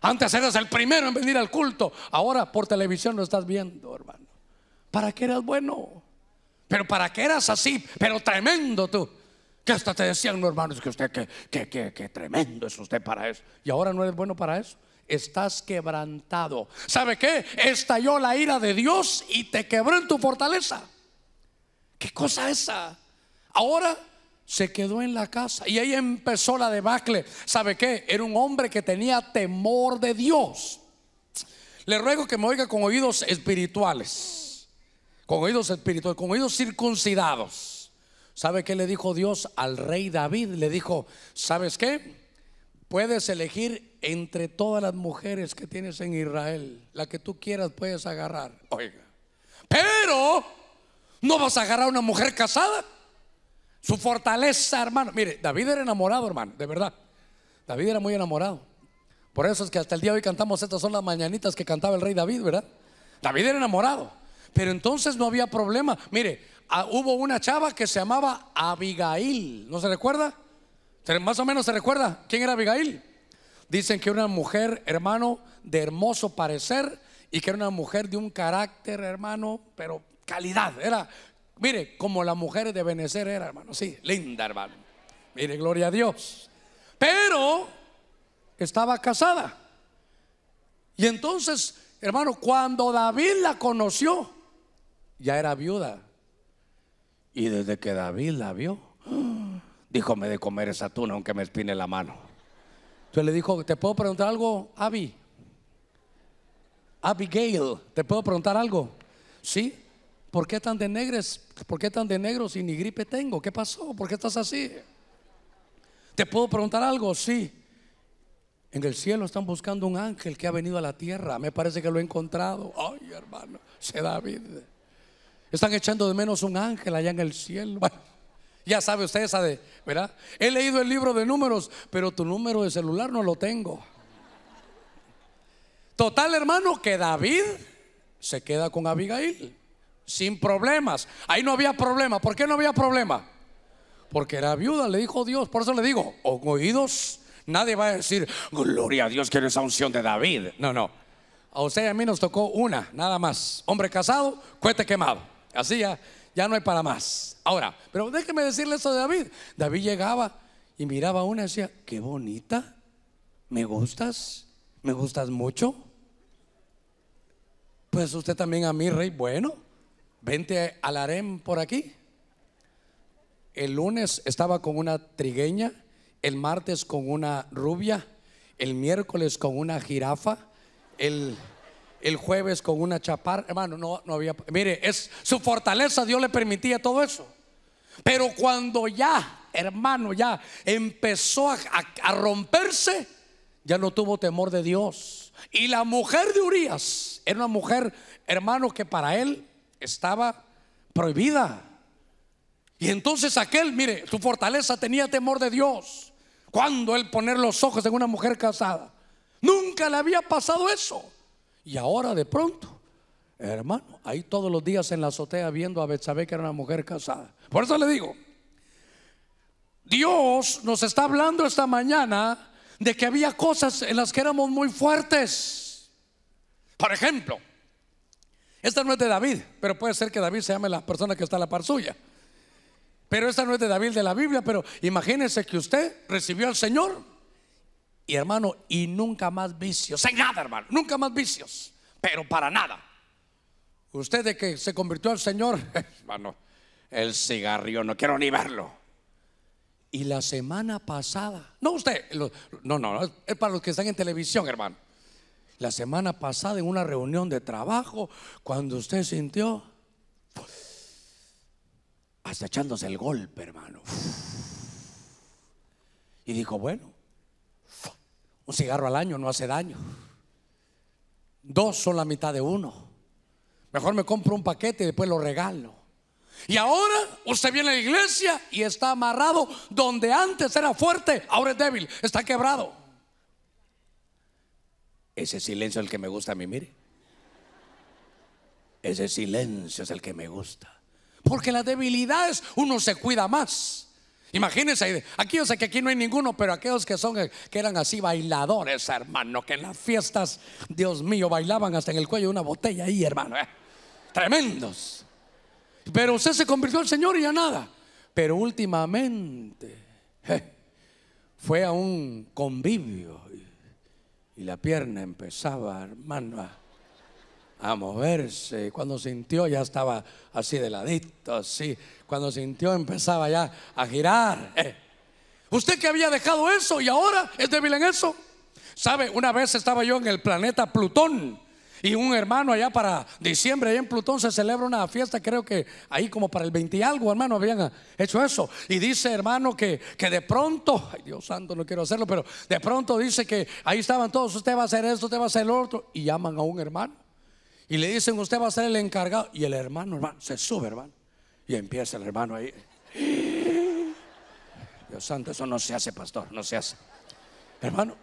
Speaker 1: Antes eras el primero en venir al culto. Ahora por televisión lo estás viendo, hermano. ¿Para qué eras bueno? Pero para qué eras así, pero tremendo tú. Que hasta te decían hermano, hermanos que usted, que, que, que, que tremendo es usted para eso. Y ahora no eres bueno para eso. Estás quebrantado. ¿Sabe qué? Estalló la ira de Dios y te quebró en tu fortaleza. ¿Qué cosa esa? Ahora se quedó en la casa. Y ahí empezó la debacle. ¿Sabe qué? Era un hombre que tenía temor de Dios. Le ruego que me oiga con oídos espirituales. Con oídos espirituales, con oídos circuncidados. ¿Sabe qué le dijo Dios al rey David? Le dijo, ¿sabes qué? Puedes elegir entre todas las mujeres que tienes en Israel. La que tú quieras puedes agarrar. Oiga. Pero no vas a agarrar a una mujer casada. Su fortaleza, hermano. Mire, David era enamorado, hermano, de verdad. David era muy enamorado. Por eso es que hasta el día de hoy cantamos, estas son las mañanitas que cantaba el rey David, ¿verdad? David era enamorado. Pero entonces no había problema. Mire, hubo una chava que se llamaba Abigail. ¿No se recuerda? Más o menos se recuerda. ¿Quién era Abigail? Dicen que era una mujer, hermano, de hermoso parecer y que era una mujer de un carácter, hermano, pero calidad. Era Mire, como la mujer de Benecer era, hermano. Sí, linda, hermano. Mire, gloria a Dios. Pero estaba casada. Y entonces, hermano, cuando David la conoció, ya era viuda. Y desde que David la vio, dijo, me de comer esa tuna aunque me espine la mano. Entonces le dijo, ¿te puedo preguntar algo, Abby? Abigail, ¿te puedo preguntar algo? Sí, ¿Por qué tan de negres? ¿Por qué tan de negro si ni gripe tengo? ¿Qué pasó? ¿Por qué estás así? ¿Te puedo preguntar algo? Sí. En el cielo están buscando un ángel que ha venido a la tierra. Me parece que lo he encontrado. Ay, hermano, se David. Están echando de menos un ángel allá en el cielo. Bueno, ya sabe usted esa de, ¿verdad? He leído el libro de números, pero tu número de celular no lo tengo. Total, hermano, que David se queda con Abigail sin problemas. Ahí no había problema. ¿Por qué no había problema? Porque era viuda, le dijo Dios. Por eso le digo, oídos, nadie va a decir, gloria a Dios que esa unción de David. No, no. A usted y a mí nos tocó una, nada más. Hombre casado, cohete quemado. Así ya, ya no hay para más. Ahora, pero déjeme decirle eso de David. David llegaba y miraba a una y decía, qué bonita, me gustas, me gustas mucho. Pues usted también a mí, rey, bueno Vente al harem por aquí. El lunes estaba con una trigueña, el martes con una rubia, el miércoles con una jirafa, el, jueves con una chaparra. Hermano, no, no había. Mire, es su fortaleza, Dios le permitía todo eso. Pero cuando ya, hermano, ya empezó a, a romperse, ya no tuvo temor de Dios. Y la mujer de Urias era una mujer, hermano, que para él estaba prohibida. Y entonces aquel, mire, su fortaleza tenía temor de Dios. Cuando él poner los ojos en una mujer casada, nunca le había pasado eso. Y ahora de pronto, hermano, ahí todos los días en la azotea viendo a Betsabé que era una mujer casada. Por eso le digo, Dios nos está hablando esta mañana de que había cosas en las que éramos muy fuertes. Por ejemplo, esta no es de David, pero puede ser que David se llame la persona que está a la par suya. Pero esta no es de David de la Biblia, pero imagínese que usted recibió al Señor y hermano, y nunca más vicios, en nada hermano, nunca más vicios, pero para nada. Usted de que se convirtió al Señor, hermano, el cigarrillo, no quiero ni verlo. Y la semana pasada, no usted, no, no, no, es para los que están en televisión, hermano la semana pasada en una reunión de trabajo, cuando usted sintió hasta echándose el golpe, hermano. Y dijo, bueno, un cigarro al año no hace daño. Dos son la mitad de uno. Mejor me compro un paquete y después lo regalo. Y ahora usted viene a la iglesia y está amarrado donde antes era fuerte, ahora es débil, está quebrado. Ese silencio es el que me gusta a mí, mire. Ese silencio es el que me gusta. Porque Debilidad es uno se cuida más. Imagínense, aquí yo sé que aquí no hay ninguno, pero aquellos que son que eran así bailadores, hermano, que en las fiestas, Dios mío, bailaban hasta en el cuello de una botella ahí, hermano. Eh. Tremendos. Pero usted se convirtió al Señor y ya nada. Pero últimamente eh, fue a un convivio y la pierna empezaba, hermano, a, moverse. Cuando sintió ya estaba así de ladito, así. Cuando sintió empezaba ya a girar. Eh, Usted que había dejado eso y ahora es débil en eso. ¿Sabe? Una vez estaba yo en el planeta Plutón y un hermano allá para diciembre, allá en Plutón se celebra una fiesta, creo que ahí como para el 20 algo, hermano, habían hecho eso. Y dice, hermano, que, que de pronto, ay Dios santo, no quiero hacerlo, pero de pronto dice que ahí estaban todos, usted va a hacer esto, usted va a hacer lo otro, y llaman a un hermano. Y le dicen, usted va a ser el encargado. Y el hermano, hermano, se sube, hermano. Y empieza el hermano ahí. Dios santo, eso no se hace, pastor, no se hace. Hermano,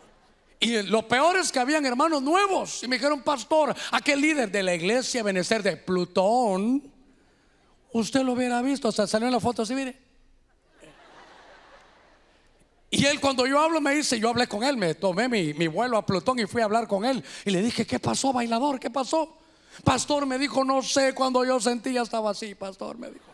Speaker 1: y lo peor es que habían hermanos nuevos. Y me dijeron, pastor, aquel líder de la iglesia Benecer de Plutón, usted lo hubiera visto, o sea, salió en la foto así, mire. Y él cuando yo hablo me dice, yo hablé con él, me tomé mi, vuelo a Plutón y fui a hablar con él. Y le dije, ¿qué pasó, bailador? ¿Qué pasó? Pastor me dijo, no sé, cuando yo sentía estaba así, pastor me dijo.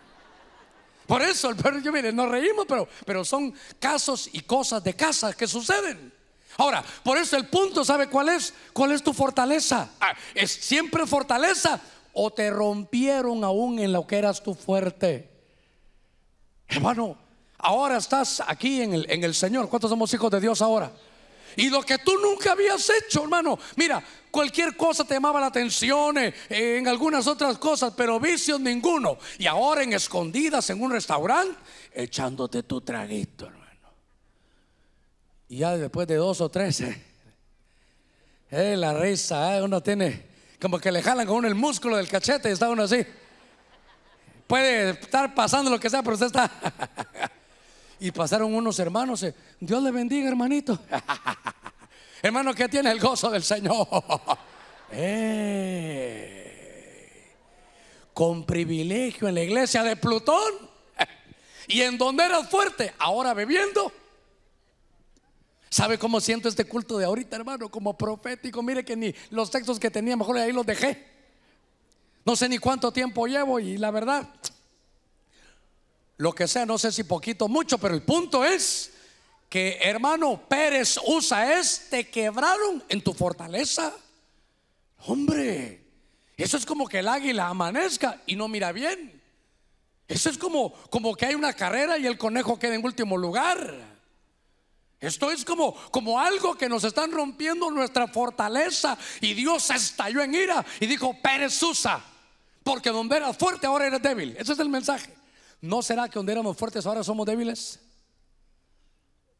Speaker 1: Por eso, el yo mire, nos reímos, pero, pero son casos y cosas de casa que suceden. Ahora, por eso el punto, ¿sabe cuál es? ¿Cuál es tu fortaleza? Ah. ¿Es siempre fortaleza o te rompieron aún en lo que eras tú fuerte? Hermano, ahora estás aquí en el, Señor. ¿Cuántos somos hijos de Dios ahora? Y lo que tú nunca habías hecho, hermano. Mira, cualquier cosa te llamaba la atención, eh, eh, en algunas otras cosas, pero vicios ninguno. Y ahora en escondidas, en un restaurante, echándote tu traguito, hermano. Y ya después de dos o tres, eh, eh, la risa, eh, uno tiene como que le jalan con el músculo del cachete y está uno así. Puede estar pasando lo que sea, pero usted está. y pasaron unos hermanos, Dios le bendiga, hermanito. Hermano, que tiene el gozo del Señor. con privilegio en la iglesia de Plutón. y en donde eras fuerte, ahora bebiendo ¿Sabe cómo siento este culto de ahorita, hermano? Como profético. Mire que ni los textos que tenía, mejor ahí los dejé. No sé ni cuánto tiempo llevo y la verdad, lo que sea, no sé si poquito, mucho, pero el punto es que, hermano, Pérez usa este quebraron en tu fortaleza. Hombre, eso es como que el águila amanezca y no mira bien. Eso es como, como que hay una carrera y el conejo queda en último lugar. Esto es como, como algo que nos están rompiendo nuestra fortaleza. Y Dios estalló en ira y dijo, usa porque donde eras fuerte ahora eres débil. Ese es el mensaje. ¿No será que donde éramos fuertes ahora somos débiles?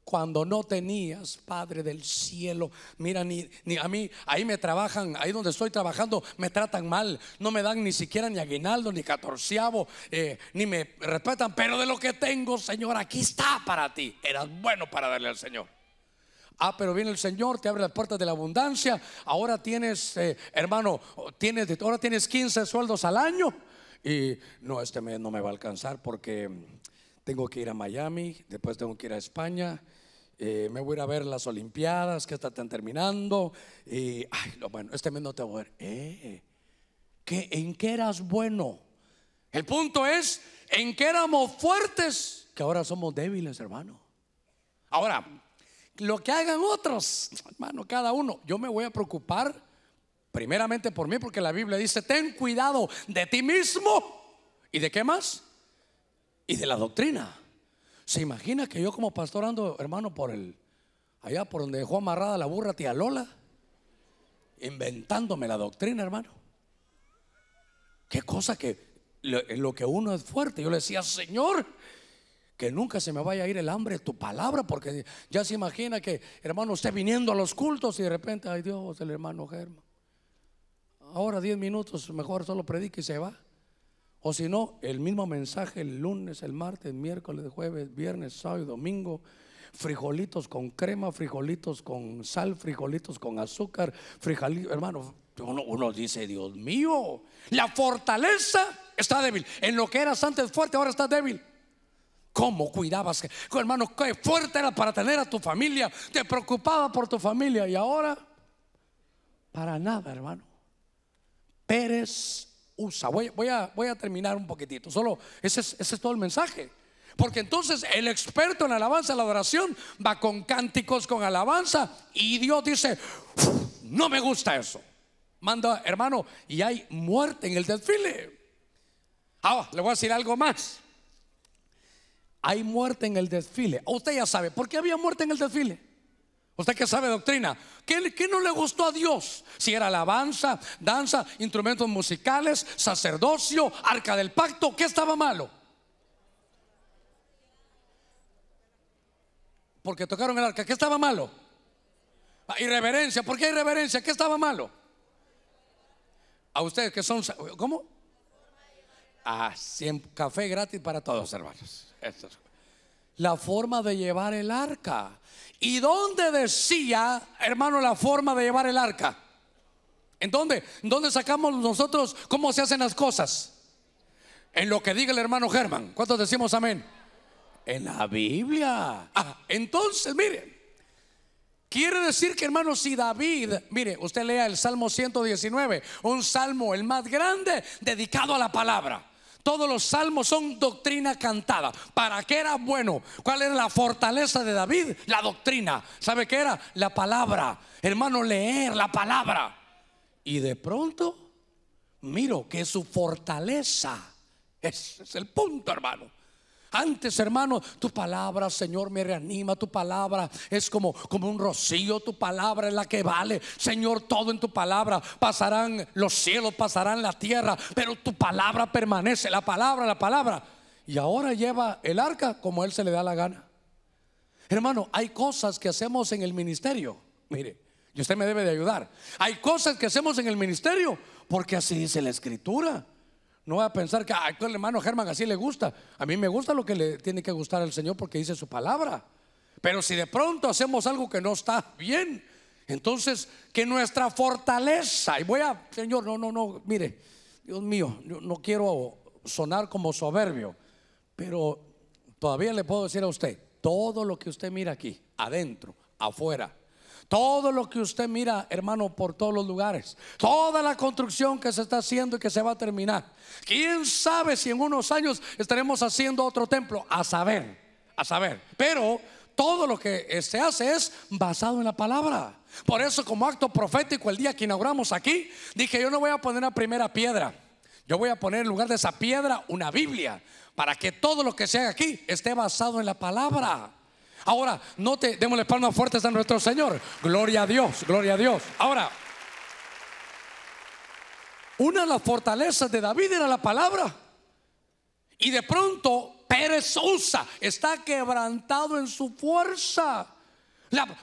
Speaker 1: cuando no tenías, Padre del cielo. Mira, ni, a mí, ahí me trabajan, ahí donde estoy trabajando, me tratan mal. No me dan ni siquiera ni aguinaldo, ni catorceavo, eh, ni me respetan. Pero de lo que tengo, Señor, aquí está para ti. Eras bueno para darle al Señor. Ah, pero viene el Señor, te abre las puertas de la abundancia. Ahora tienes, eh, hermano, tienes, ahora tienes 15 sueldos al año. Y no, este mes no me va a alcanzar porque tengo que ir a Miami, después tengo que ir a España, eh, me voy a ir a ver las Olimpiadas que están terminando, y ay, bueno, este mes no te voy a ver. Eh, ¿En qué eras bueno? El punto es, ¿en qué éramos fuertes? Que ahora somos débiles, hermano. Ahora, lo que hagan otros, hermano, cada uno, yo me voy a preocupar primeramente por mí, porque la Biblia dice, ten cuidado de ti mismo. ¿Y de qué más? y de la doctrina. ¿Se imagina que yo como pastor ando, hermano, por el, allá por donde dejó amarrada la burra tía Lola, inventándome la doctrina, hermano? Qué cosa que lo eh, que uno es fuerte. Yo le decía, Señor, que nunca se me vaya a ir el hambre de tu palabra, porque ya se imagina que, hermano, usted viniendo a los cultos y de repente, ay Dios, el hermano Germán. Ahora 10 minutos, mejor solo predique y se va. O si no, el mismo mensaje el lunes, el martes, miércoles, jueves, viernes, sábado y domingo. Frijolitos con crema, frijolitos con sal, frijolitos con azúcar, frijolitos, hermano, uno, dice, Dios mío, la fortaleza está débil. En lo que eras antes fuerte, ahora estás débil. ¿Cómo cuidabas? Hermano, qué fuerte era para tener a tu familia. Te preocupaba por tu familia. Y ahora, para nada, hermano. Pérez usa. Voy, a, voy a, terminar un poquitito. Solo ese es, todo el mensaje. Porque entonces el experto en alabanza, la adoración, va con cánticos, con alabanza, y Dios dice, no me gusta eso. Manda, hermano, y hay muerte en el desfile. le voy a decir algo más. Hay muerte en el desfile. Usted ya sabe, ¿por qué había muerte en el desfile? Usted que sabe doctrina, ¿qué, no le gustó a Dios? Si era alabanza, danza, instrumentos musicales, sacerdocio, arca del pacto, ¿qué estaba malo? Porque tocaron el arca, ¿qué estaba malo? Ah, irreverencia, ¿por qué irreverencia? ¿Qué estaba malo? A ustedes que son, ¿cómo? Ah, café gratis para todos, hermanos. La forma de llevar el arca. ¿Y dónde decía, hermano, la forma de llevar el arca? ¿En dónde? ¿Dónde sacamos nosotros cómo se hacen las cosas? En lo que diga el hermano Germán. ¿Cuántos decimos amén? En la Biblia. Ah, entonces, miren. Quiere decir que, hermano, si David, mire, usted lea el Salmo 119, un salmo el más grande dedicado a la palabra. Todos los salmos son doctrina cantada. ¿Para qué era bueno? ¿Cuál era la fortaleza de David? La doctrina. ¿Sabe qué era? La palabra. Hermano, leer la palabra. Y de pronto, miro que su fortaleza. es el punto, hermano. Antes, hermano, tu palabra, Señor, me reanima. Tu palabra es como, como un rocío. Tu palabra es la que vale. Señor, todo en tu palabra. Pasarán los cielos, pasarán la tierra, pero tu palabra permanece. La palabra, la palabra. Y ahora lleva el arca como él se le da la gana. Hermano, hay cosas que hacemos en el ministerio. Mire, y usted me debe de ayudar. Hay cosas que hacemos en el ministerio porque así dice la escritura. No voy a pensar que al el hermano Germán así le gusta. A mí me gusta lo que le tiene que gustar al Señor porque dice su palabra. Pero si de pronto hacemos algo que no está bien, entonces que nuestra fortaleza, y voy a, Señor, no, no, no, mire, Dios mío, yo no quiero sonar como soberbio, pero todavía le puedo decir a usted, todo lo que usted mira aquí, adentro, afuera, todo lo que usted mira, hermano, por todos los lugares. Toda la construcción que se está haciendo y que se va a terminar. ¿Quién sabe si en unos años estaremos haciendo otro templo? A saber, a saber. Pero todo lo que se hace es basado en la palabra. Por eso como acto profético el día que inauguramos aquí, dije yo no voy a poner una primera piedra. Yo voy a poner en lugar de esa piedra una Biblia para que todo lo que se haga aquí esté basado en la palabra. Ahora, no te demos las palmas fuertes a nuestro Señor. Gloria a Dios, gloria a Dios. Ahora, una de las fortalezas de David era la palabra. Y de pronto, usa está quebrantado en su fuerza.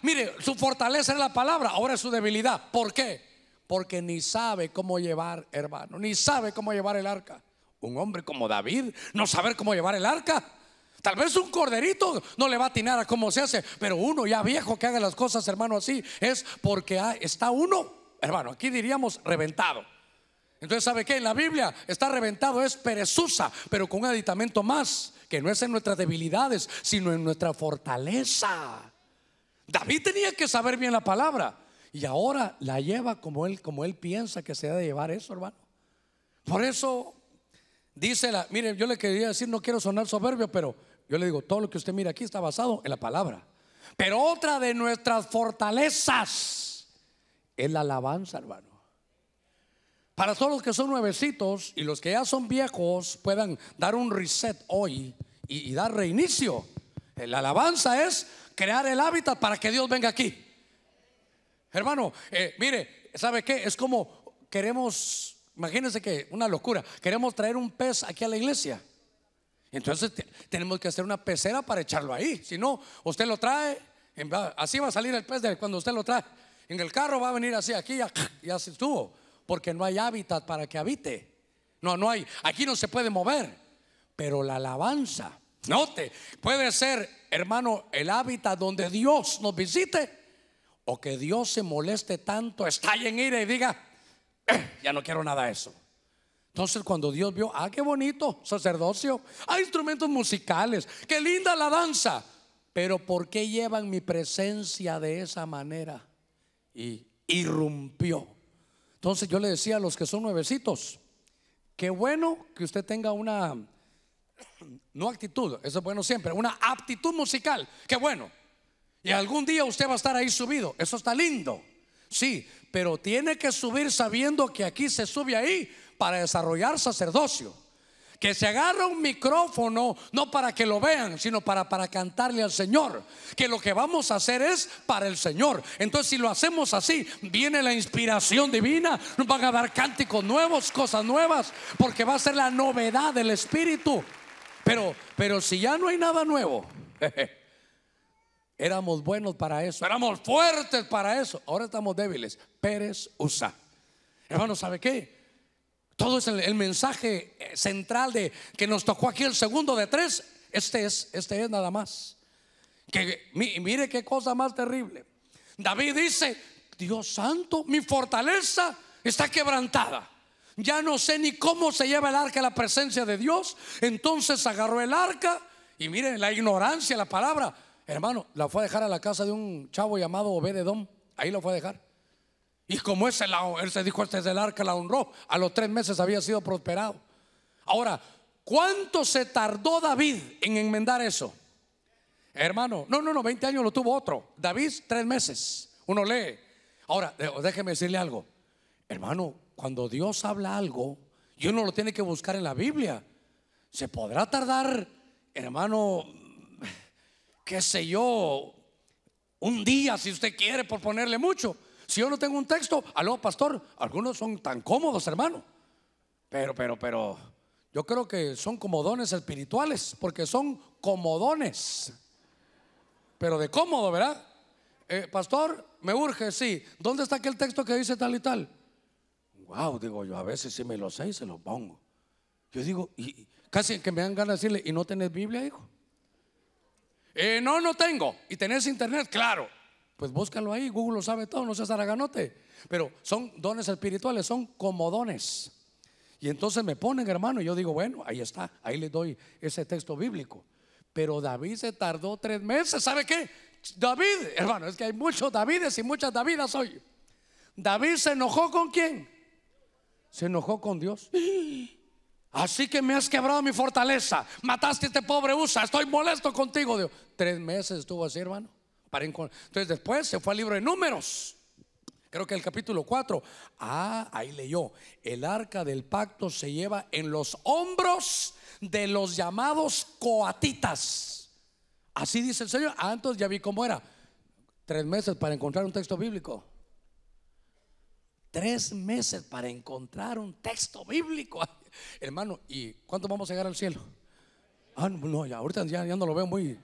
Speaker 1: mire, su fortaleza era la palabra, ahora es su debilidad. ¿Por qué? Porque ni sabe cómo llevar, hermano, ni sabe cómo llevar el arca. Un hombre como David, no saber cómo llevar el arca. Tal vez un corderito no le va a atinar a cómo se hace, pero uno ya viejo que haga las cosas, hermano, así, es porque ah, está uno, hermano, aquí diríamos reventado. Entonces, ¿sabe qué? En la Biblia está reventado, es perezosa, pero con un aditamento más, que no es en nuestras debilidades, sino en nuestra fortaleza. David tenía que saber bien la palabra y ahora la lleva como él, como él piensa que se De llevar eso, hermano. Por eso dice la, mire yo le quería decir, no quiero sonar soberbio, pero yo le digo, todo lo que usted mira aquí está basado en la palabra. Pero otra de nuestras fortalezas es la alabanza, hermano. Para todos los que son nuevecitos y los que ya son viejos puedan dar un reset hoy y, dar reinicio. La alabanza es crear el hábitat para que Dios venga aquí. Hermano, eh, mire, ¿sabe qué? Es como queremos, imagínense que una locura, queremos traer un pez aquí a la iglesia. Entonces tenemos que hacer una pecera para echarlo ahí. Si no, usted lo trae, así va a salir el pez de cuando usted lo trae. En el carro va a venir así, aquí ya, se estuvo, porque no hay hábitat para que habite. No, no hay, aquí no se puede mover. Pero la alabanza, note, puede ser, hermano, el hábitat donde Dios nos visite o que Dios se moleste tanto, estalle en ira y diga, eh, ya no quiero nada de eso. Entonces cuando Dios vio, ah, qué bonito sacerdocio, hay ah, instrumentos musicales, qué linda la danza, pero ¿por qué llevan mi presencia de esa manera? Y irrumpió. Entonces yo le decía a los que son nuevecitos, qué bueno que usted tenga una, no actitud, eso es bueno siempre, una aptitud musical, qué bueno. Y algún día usted va a estar ahí subido, eso está lindo. Sí, pero tiene que subir sabiendo que aquí se sube ahí para desarrollar sacerdocio. Que se agarra un micrófono no para que lo vean, sino para, para cantarle al Señor. Que lo que vamos a hacer es para el Señor. Entonces, si lo hacemos así, viene la inspiración divina. Nos van a dar cánticos nuevos, cosas nuevas, porque va a ser la novedad del Espíritu. Pero, pero si ya no hay nada nuevo, Éramos buenos para eso, éramos fuertes para eso. Ahora estamos débiles. Pérez usa. Hermano, ¿sabe qué? Todo es el, mensaje eh, central de que nos tocó aquí el segundo de tres. Este es, este es nada más. Que mire qué cosa más terrible. David dice: Dios santo, mi fortaleza está quebrantada. Ya no sé ni cómo se lleva el arca a la presencia de Dios. Entonces agarró el arca. Y miren la ignorancia, la palabra Hermano, la fue a dejar a la casa de un chavo llamado Obededom. Ahí lo fue a dejar. Y como ese, él se dijo, este es el arca, la honró. A los tres meses había sido prosperado. Ahora, ¿cuánto se tardó David en enmendar eso? Hermano, no, no, no, 20 años lo tuvo otro. David, tres meses. Uno lee. Ahora, déjeme decirle algo. Hermano, cuando Dios habla algo, y uno lo tiene que buscar en la Biblia, se podrá tardar, hermano, qué sé yo, un día si usted quiere por ponerle mucho. Si yo no tengo un texto, aló pastor, algunos son tan cómodos, hermano. Pero, pero, pero, yo creo que son como dones espirituales, porque son comodones. Pero de cómodo, ¿verdad? Eh, pastor, me urge, sí. ¿Dónde está aquel texto que dice tal y tal? Wow, digo yo, a veces si me lo sé y se lo pongo. Yo digo, y casi que me dan ganas de decirle, ¿y no tenés Biblia, hijo? Eh, no, no tengo. ¿Y tenés internet? Claro. Pues búscalo ahí, Google lo sabe todo, no seas araganote. Pero son dones espirituales, son como dones. Y entonces me ponen, hermano, y yo digo, bueno, ahí está, ahí le doy ese texto bíblico. Pero David se tardó tres meses, ¿sabe qué? David, hermano, es que hay muchos Davides y muchas Davidas hoy. David se enojó con quién? Se enojó con Dios. Así que me has quebrado mi fortaleza. Mataste a este pobre USA. Estoy molesto contigo, Dios. Tres meses estuvo así, hermano. Entonces después se fue al libro de números. Creo que el capítulo 4. Ah, ahí leyó. El arca del pacto se lleva en los hombros de los llamados coatitas. Así dice el Señor. antes ah, ya vi cómo era. Tres meses para encontrar un texto bíblico. Tres meses para encontrar un texto bíblico. Hermano, ¿y cuánto vamos a llegar al cielo? Ah, no, ya, ahorita ya, ya no lo veo muy.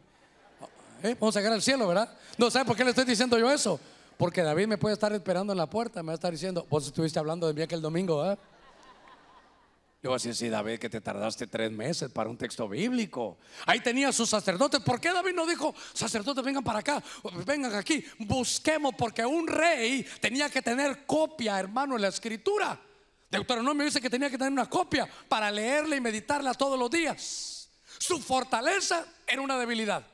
Speaker 1: Eh, vamos a llegar al cielo, ¿verdad? No, ¿sabe por qué le estoy diciendo yo eso? Porque David me puede estar esperando en la puerta, me va a estar diciendo, vos estuviste hablando de mí aquel domingo, ¿verdad? Yo voy a decir, sí, David, que te tardaste tres meses para un texto bíblico. Ahí tenía sus sacerdotes. ¿Por qué David no dijo, sacerdotes, vengan para acá, vengan aquí? Busquemos, porque un rey tenía que tener copia, hermano, en la escritura no me dice que tenía que tener una copia para leerla y meditarla todos los días. Su fortaleza era una debilidad.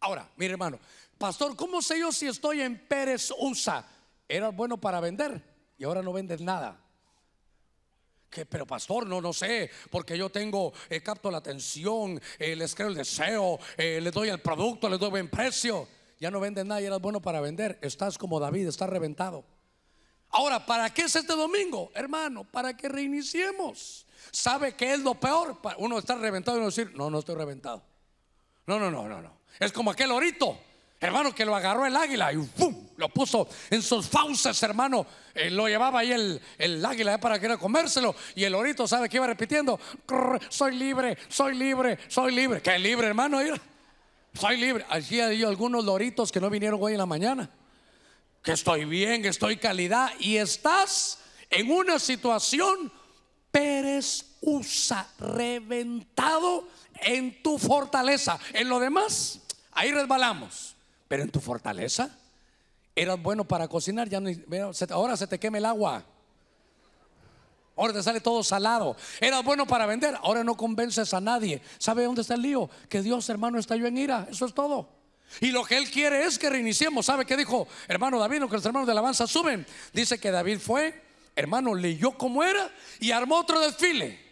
Speaker 1: Ahora, mi hermano, pastor, ¿cómo sé yo si estoy en Pérez USA? Era bueno para vender y ahora no vendes nada. Que, pero pastor, no, no sé, porque yo tengo, he eh, capto la atención, eh, les creo el deseo, eh, les doy el producto, les doy buen precio. Ya no vendes nada y eras bueno para vender. Estás como David, estás reventado. Ahora, ¿para qué es este domingo? Hermano, para que reiniciemos. ¿Sabe qué es lo peor? Uno está reventado y uno decir, no, no estoy reventado. No, no, no, no, no. Es como aquel orito, hermano, que lo agarró el águila y ¡pum! lo puso en sus fauces, hermano. Eh, lo llevaba ahí el, águila eh, para que comérselo. Y el orito sabe que iba repitiendo: Soy libre, soy libre, soy libre. Que libre, hermano, Soy libre. Allí hay algunos loritos que no vinieron hoy en la mañana que estoy bien, que estoy calidad, y estás en una situación Pérez usa, reventado en tu fortaleza. En lo demás, ahí resbalamos, pero en tu fortaleza, eras bueno para cocinar, ya no, ahora se te quema el agua. Ahora te sale todo salado. era bueno para vender. Ahora no convences a nadie. ¿Sabe dónde está el lío? Que Dios, hermano, está Yo en ira. Eso es todo. Y lo que él quiere es que reiniciemos. ¿Sabe qué dijo hermano David? Lo que los hermanos de alabanza suben. Dice que David fue, hermano, leyó como era y armó otro desfile.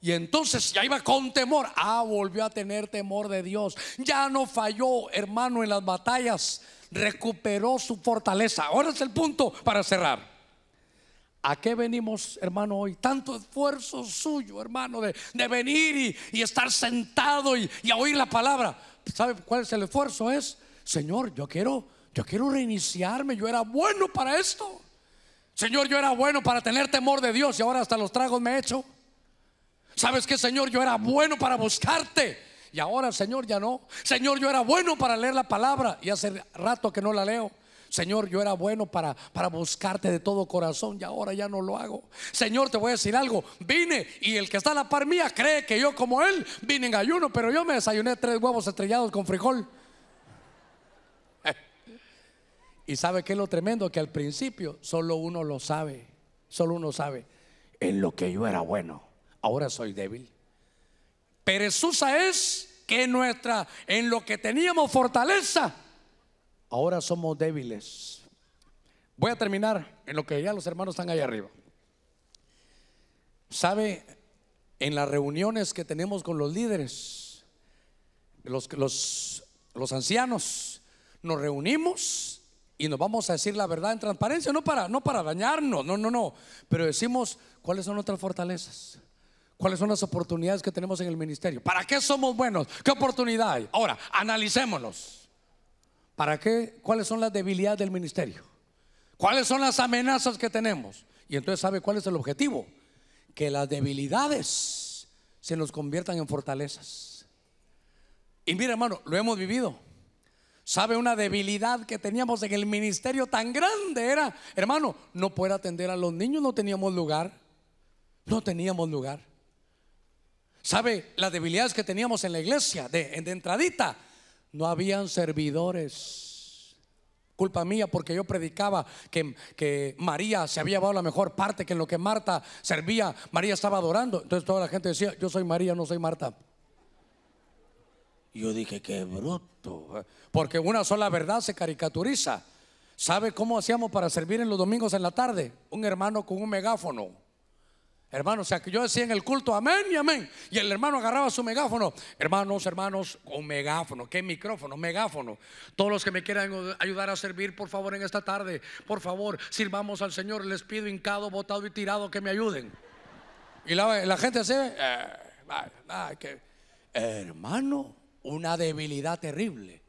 Speaker 1: Y entonces ya iba con temor. Ah, volvió a tener temor de Dios. Ya no falló, hermano, en las batallas. Recuperó su fortaleza. Ahora es el punto para cerrar. ¿A qué venimos, hermano, hoy? Tanto esfuerzo suyo, hermano, de, venir y, estar sentado y, y a oír la palabra. ¿sabe cuál es el esfuerzo? Es, Señor, yo quiero, yo quiero reiniciarme, yo era bueno para esto. Señor, yo era bueno para tener temor de Dios y ahora hasta los tragos me he hecho. ¿Sabes qué, Señor? Yo era bueno para buscarte y ahora, Señor, ya no. Señor, yo era bueno para leer la palabra y hace rato que no la leo. Señor, yo era bueno para, para buscarte de todo corazón y ahora ya no lo hago. Señor, te voy a decir algo. Vine y el que está a la par mía cree que yo como él vine en ayuno, pero yo me desayuné tres huevos estrellados con frijol. Y sabe que es lo tremendo que al principio solo uno lo sabe, solo uno sabe en lo que yo era bueno, ahora soy débil. Pero Perezosa es que nuestra en lo que teníamos fortaleza Ahora somos débiles. Voy a terminar en lo que ya los hermanos están ahí arriba. ¿Sabe? En las reuniones que tenemos con los líderes, los, los ancianos, nos reunimos y nos vamos a decir la verdad en transparencia, no para, no para dañarnos, no, no, no, pero decimos cuáles son nuestras fortalezas. ¿Cuáles son las oportunidades que tenemos en el ministerio? ¿Para qué somos buenos? ¿Qué oportunidad hay? Ahora, analicémonos. ¿Para qué? ¿Cuáles son las debilidades del ministerio? ¿Cuáles son las amenazas que tenemos? Y entonces sabe cuál es el objetivo. Que las debilidades se nos conviertan en fortalezas. Y mira hermano, lo hemos vivido. ¿Sabe una debilidad que teníamos en el ministerio tan grande? Era, hermano, no poder atender a los niños, no teníamos lugar. No teníamos lugar. ¿Sabe las debilidades que teníamos en la iglesia de, de entradita? No habían servidores. Culpa mía porque yo predicaba que, María se había llevado la mejor parte, que en lo que Marta servía, María estaba adorando. Entonces toda la gente decía, yo soy María, no soy Marta. yo dije, qué bruto. ¿eh?". Porque una sola verdad se caricaturiza. ¿Sabe cómo hacíamos para servir en los domingos en la tarde? Un hermano con un megáfono Hermano, o sea, que yo decía en el culto, amén y amén. Y el hermano agarraba su megáfono. Hermanos, hermanos, un megáfono. ¿Qué micrófono? Megáfono. Todos los que me quieran ayudar a servir, por favor, en esta tarde, por favor, sirvamos al Señor. Les pido hincado, botado y tirado que me ayuden. Y la, gente hace, eh, hermano, una debilidad terrible.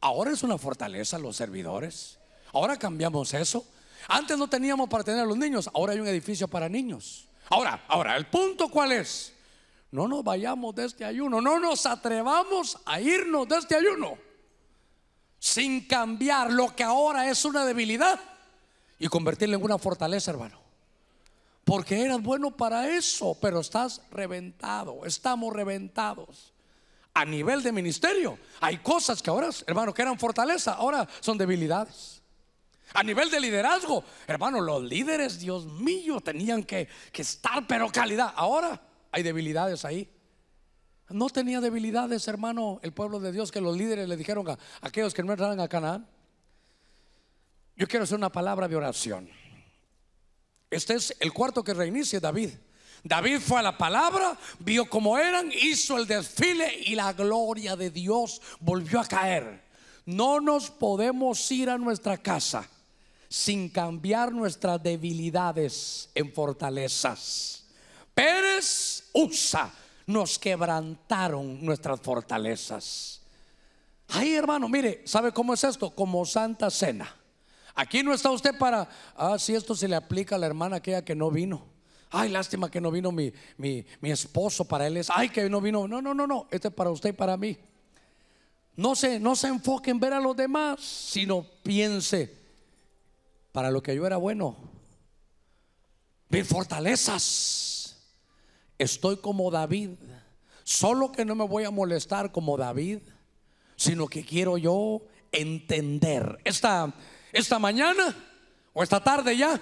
Speaker 1: Ahora es una fortaleza los servidores. Ahora cambiamos eso. Antes no teníamos para tener a los niños, ahora hay un edificio para niños. Ahora, ahora, el punto cuál es? No nos vayamos de este ayuno, no nos atrevamos a irnos de este ayuno sin cambiar lo que ahora es una debilidad y convertirlo en una fortaleza, hermano. Porque eras bueno para eso, pero estás reventado, estamos reventados. A nivel de ministerio, hay cosas que ahora, hermano, que eran fortaleza, ahora son debilidades. A nivel de liderazgo, hermano, los líderes, Dios mío, tenían que, estar, pero calidad. Ahora hay debilidades ahí. No tenía debilidades, hermano, el pueblo de Dios, que los líderes le dijeron a, aquellos que no entraran a Canaán. Yo quiero hacer una palabra de oración. Este es el cuarto que reinicie David. David fue a la palabra, vio cómo eran, hizo el desfile y la gloria de Dios volvió a caer. No nos podemos ir a nuestra casa sin cambiar nuestras debilidades en fortalezas. Pérez usa, nos quebrantaron nuestras fortalezas. Ay, hermano, mire, ¿sabe cómo es esto? Como Santa Cena. Aquí no está usted para, ah, si esto se le aplica a la hermana aquella que no vino. Ay, lástima que no vino mi, mi, mi esposo para él es, ay, que no vino. No, no, no, no, este es para usted y para mí. No se, no se enfoque en ver a los demás, sino piense, para lo que yo era bueno. Mis fortalezas. Estoy como David. Solo que no me voy a molestar como David, sino que quiero yo entender. Esta, esta mañana o esta tarde ya.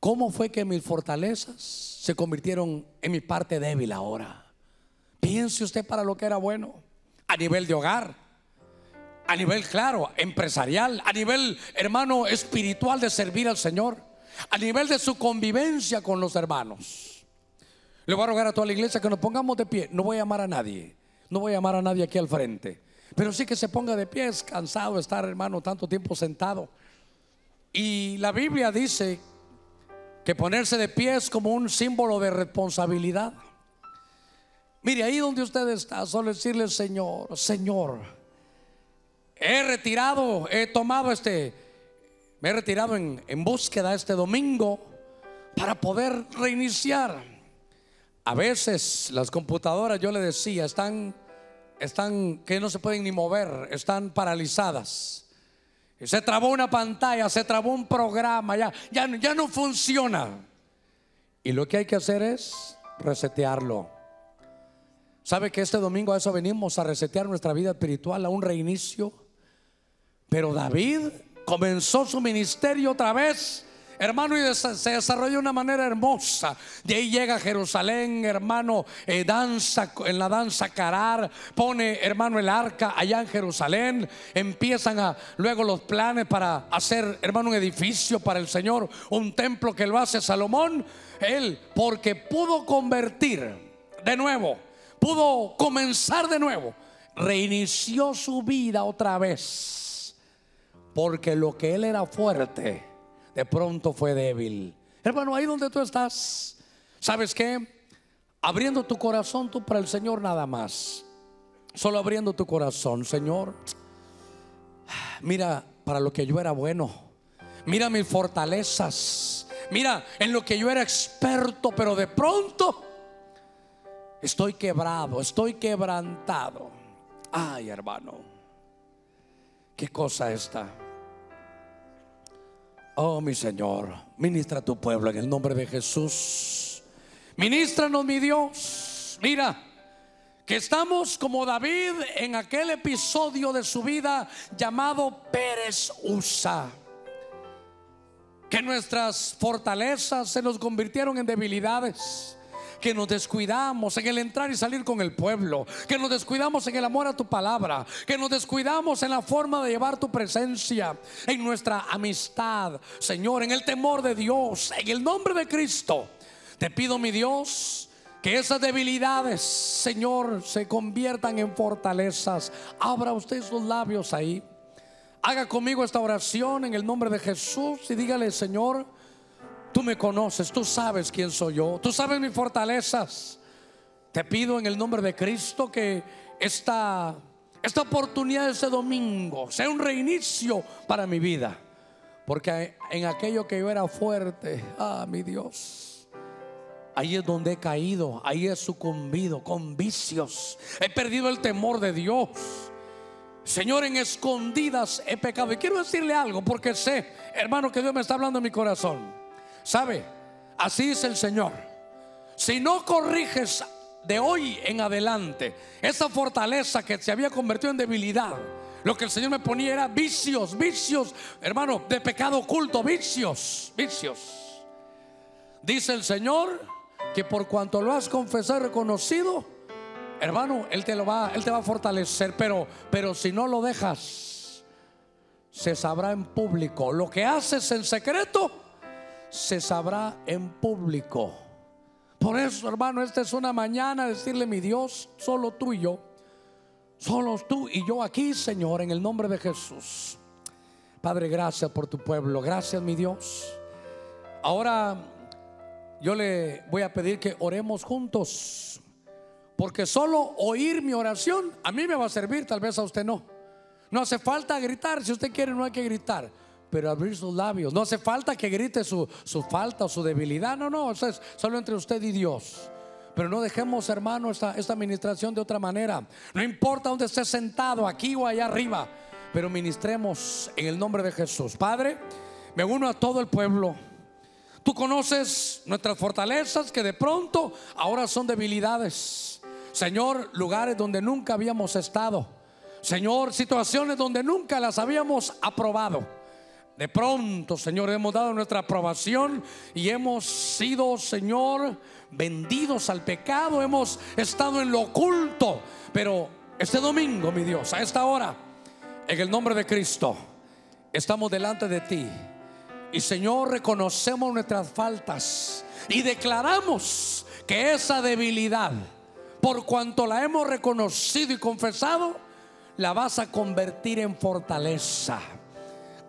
Speaker 1: ¿Cómo fue que mis fortalezas se convirtieron en mi parte débil ahora? Piense usted para lo que era bueno a nivel de hogar a nivel, claro, empresarial, a nivel, hermano, espiritual de servir al Señor, a nivel de su convivencia con los hermanos. Le voy a rogar a toda la iglesia que nos pongamos de pie. No voy a llamar a nadie, no voy a llamar a nadie aquí al frente, pero sí que se ponga de pie. Es cansado estar, hermano, tanto tiempo sentado. Y la Biblia dice que ponerse de pie es como un símbolo de responsabilidad. Mire, ahí donde usted está, solo decirle, Señor, Señor. He retirado, he tomado este, me he retirado en, búsqueda este domingo para poder reiniciar. A veces las computadoras, yo le decía, están, están que no se pueden ni mover, están paralizadas. Se trabó una pantalla, se trabó un programa, ya, ya, ya no funciona. Y lo que hay que hacer es resetearlo. ¿Sabe que este domingo a eso venimos, a resetear nuestra vida espiritual, a un reinicio? Pero David comenzó su ministerio otra vez hermano, y se desarrolló de una manera hermosa. De ahí llega a Jerusalén, hermano, eh, danza en la danza Carar, pone, hermano, el arca allá en Jerusalén. Empiezan a luego los planes para hacer, hermano, un edificio para el Señor, un templo que lo hace Salomón. Él, porque pudo convertir de nuevo, pudo comenzar de nuevo, reinició su vida otra vez porque lo que él era fuerte, de pronto fue débil. Hermano, ahí donde tú estás, ¿sabes qué? Abriendo tu corazón tú para el Señor nada más. Solo abriendo tu corazón, Señor. Mira para lo que yo era bueno. Mira mis fortalezas. Mira en lo que yo era experto, pero de pronto estoy quebrado, estoy quebrantado. Ay, hermano. ¿Qué cosa está Oh, mi Señor, ministra a tu pueblo en el nombre de Jesús. Ministranos, mi Dios. Mira, que estamos como David en aquel episodio de su vida llamado Pérez Usa. Que nuestras fortalezas se nos convirtieron en debilidades que nos descuidamos en el entrar y salir con el pueblo, que nos descuidamos en el amor a tu palabra, que nos descuidamos en la forma de llevar tu presencia, en nuestra amistad, Señor, en el temor de Dios, en el nombre de Cristo. Te pido, mi Dios, que esas debilidades, Señor, se conviertan en fortalezas. Abra usted sus labios ahí. Haga conmigo esta oración en el nombre de Jesús y dígale, Señor, Tú me conoces, tú sabes quién soy yo, tú sabes mis fortalezas. Te pido en el nombre de Cristo que esta, esta oportunidad de este domingo sea un reinicio para mi vida. Porque en aquello que yo era fuerte, ah, mi Dios, ahí es donde he caído, ahí he sucumbido con vicios. He perdido el temor de Dios. Señor, en escondidas he pecado. Y quiero decirle algo porque sé, hermano, que Dios me está hablando en mi corazón. ¿Sabe? Así dice el Señor. Si no corriges de hoy en adelante esa fortaleza que se había convertido en debilidad, lo que el Señor me ponía era vicios, vicios, hermano, de pecado oculto, vicios, vicios. Dice el Señor que por cuanto lo has confesado reconocido, hermano, él te lo va, él te va a fortalecer, pero pero si no lo dejas se sabrá en público. Lo que haces en secreto se sabrá en público. Por eso, hermano, esta es una mañana decirle, mi Dios, solo tú y yo, solo tú y yo aquí, Señor, en el nombre de Jesús. Padre, gracias por tu pueblo, gracias, mi Dios. Ahora yo le voy a pedir que oremos juntos, porque solo oír mi oración a mí me va a servir, tal vez a usted no. No hace falta gritar, si usted quiere no hay que gritar pero abrir sus labios. No hace falta que grite su, falta o su debilidad. No, no, eso es solo entre usted y Dios. Pero no dejemos, hermano, esta, esta administración de otra manera. No importa dónde esté sentado, aquí o allá arriba. Pero ministremos en el nombre de Jesús. Padre, me uno a todo el pueblo. Tú conoces nuestras fortalezas que de pronto ahora son debilidades. Señor, lugares donde nunca habíamos estado. Señor, situaciones donde nunca las habíamos aprobado. De pronto, Señor, hemos dado nuestra aprobación y hemos sido, Señor, vendidos al pecado, hemos estado en lo oculto. Pero este domingo, mi Dios, a esta hora, en el nombre de Cristo, estamos delante de ti. Y Señor, reconocemos nuestras faltas y declaramos que esa debilidad, por cuanto la hemos reconocido y confesado, la vas a convertir en fortaleza.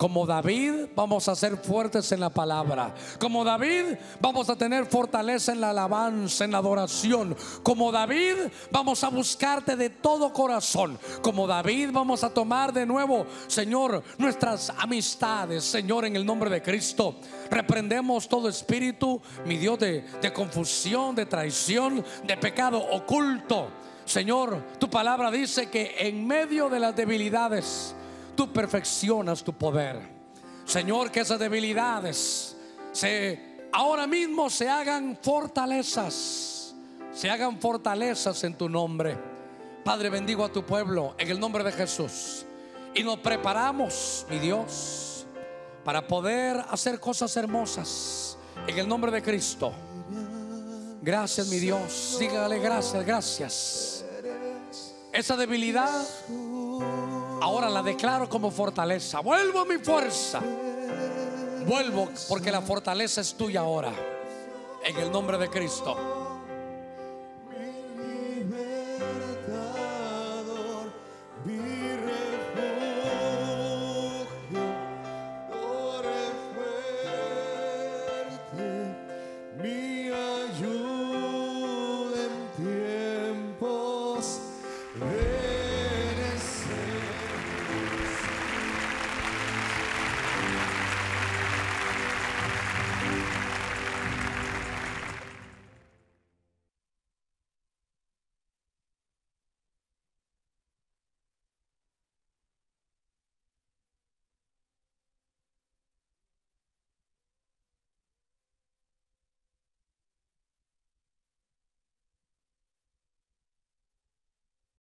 Speaker 1: Como David vamos a ser fuertes en la palabra. Como David vamos a tener fortaleza en la alabanza, en la adoración. Como David vamos a buscarte de todo corazón. Como David vamos a tomar de nuevo, Señor, nuestras amistades, Señor, en el nombre de Cristo. Reprendemos todo espíritu, mi Dios, de, de confusión, de traición, de pecado oculto. Señor, tu palabra dice que en medio de las debilidades, tú perfeccionas tu poder. Señor, que esas debilidades se, ahora mismo se hagan fortalezas, se hagan fortalezas en tu nombre. Padre, bendigo a tu pueblo en el nombre de Jesús. Y nos preparamos, mi Dios, para poder hacer cosas hermosas en el nombre de Cristo. Gracias, mi Dios. Dígale gracias, gracias. Esa debilidad Ahora la declaro como fortaleza. Vuelvo mi fuerza. Vuelvo porque la fortaleza es tuya ahora. En el nombre de Cristo.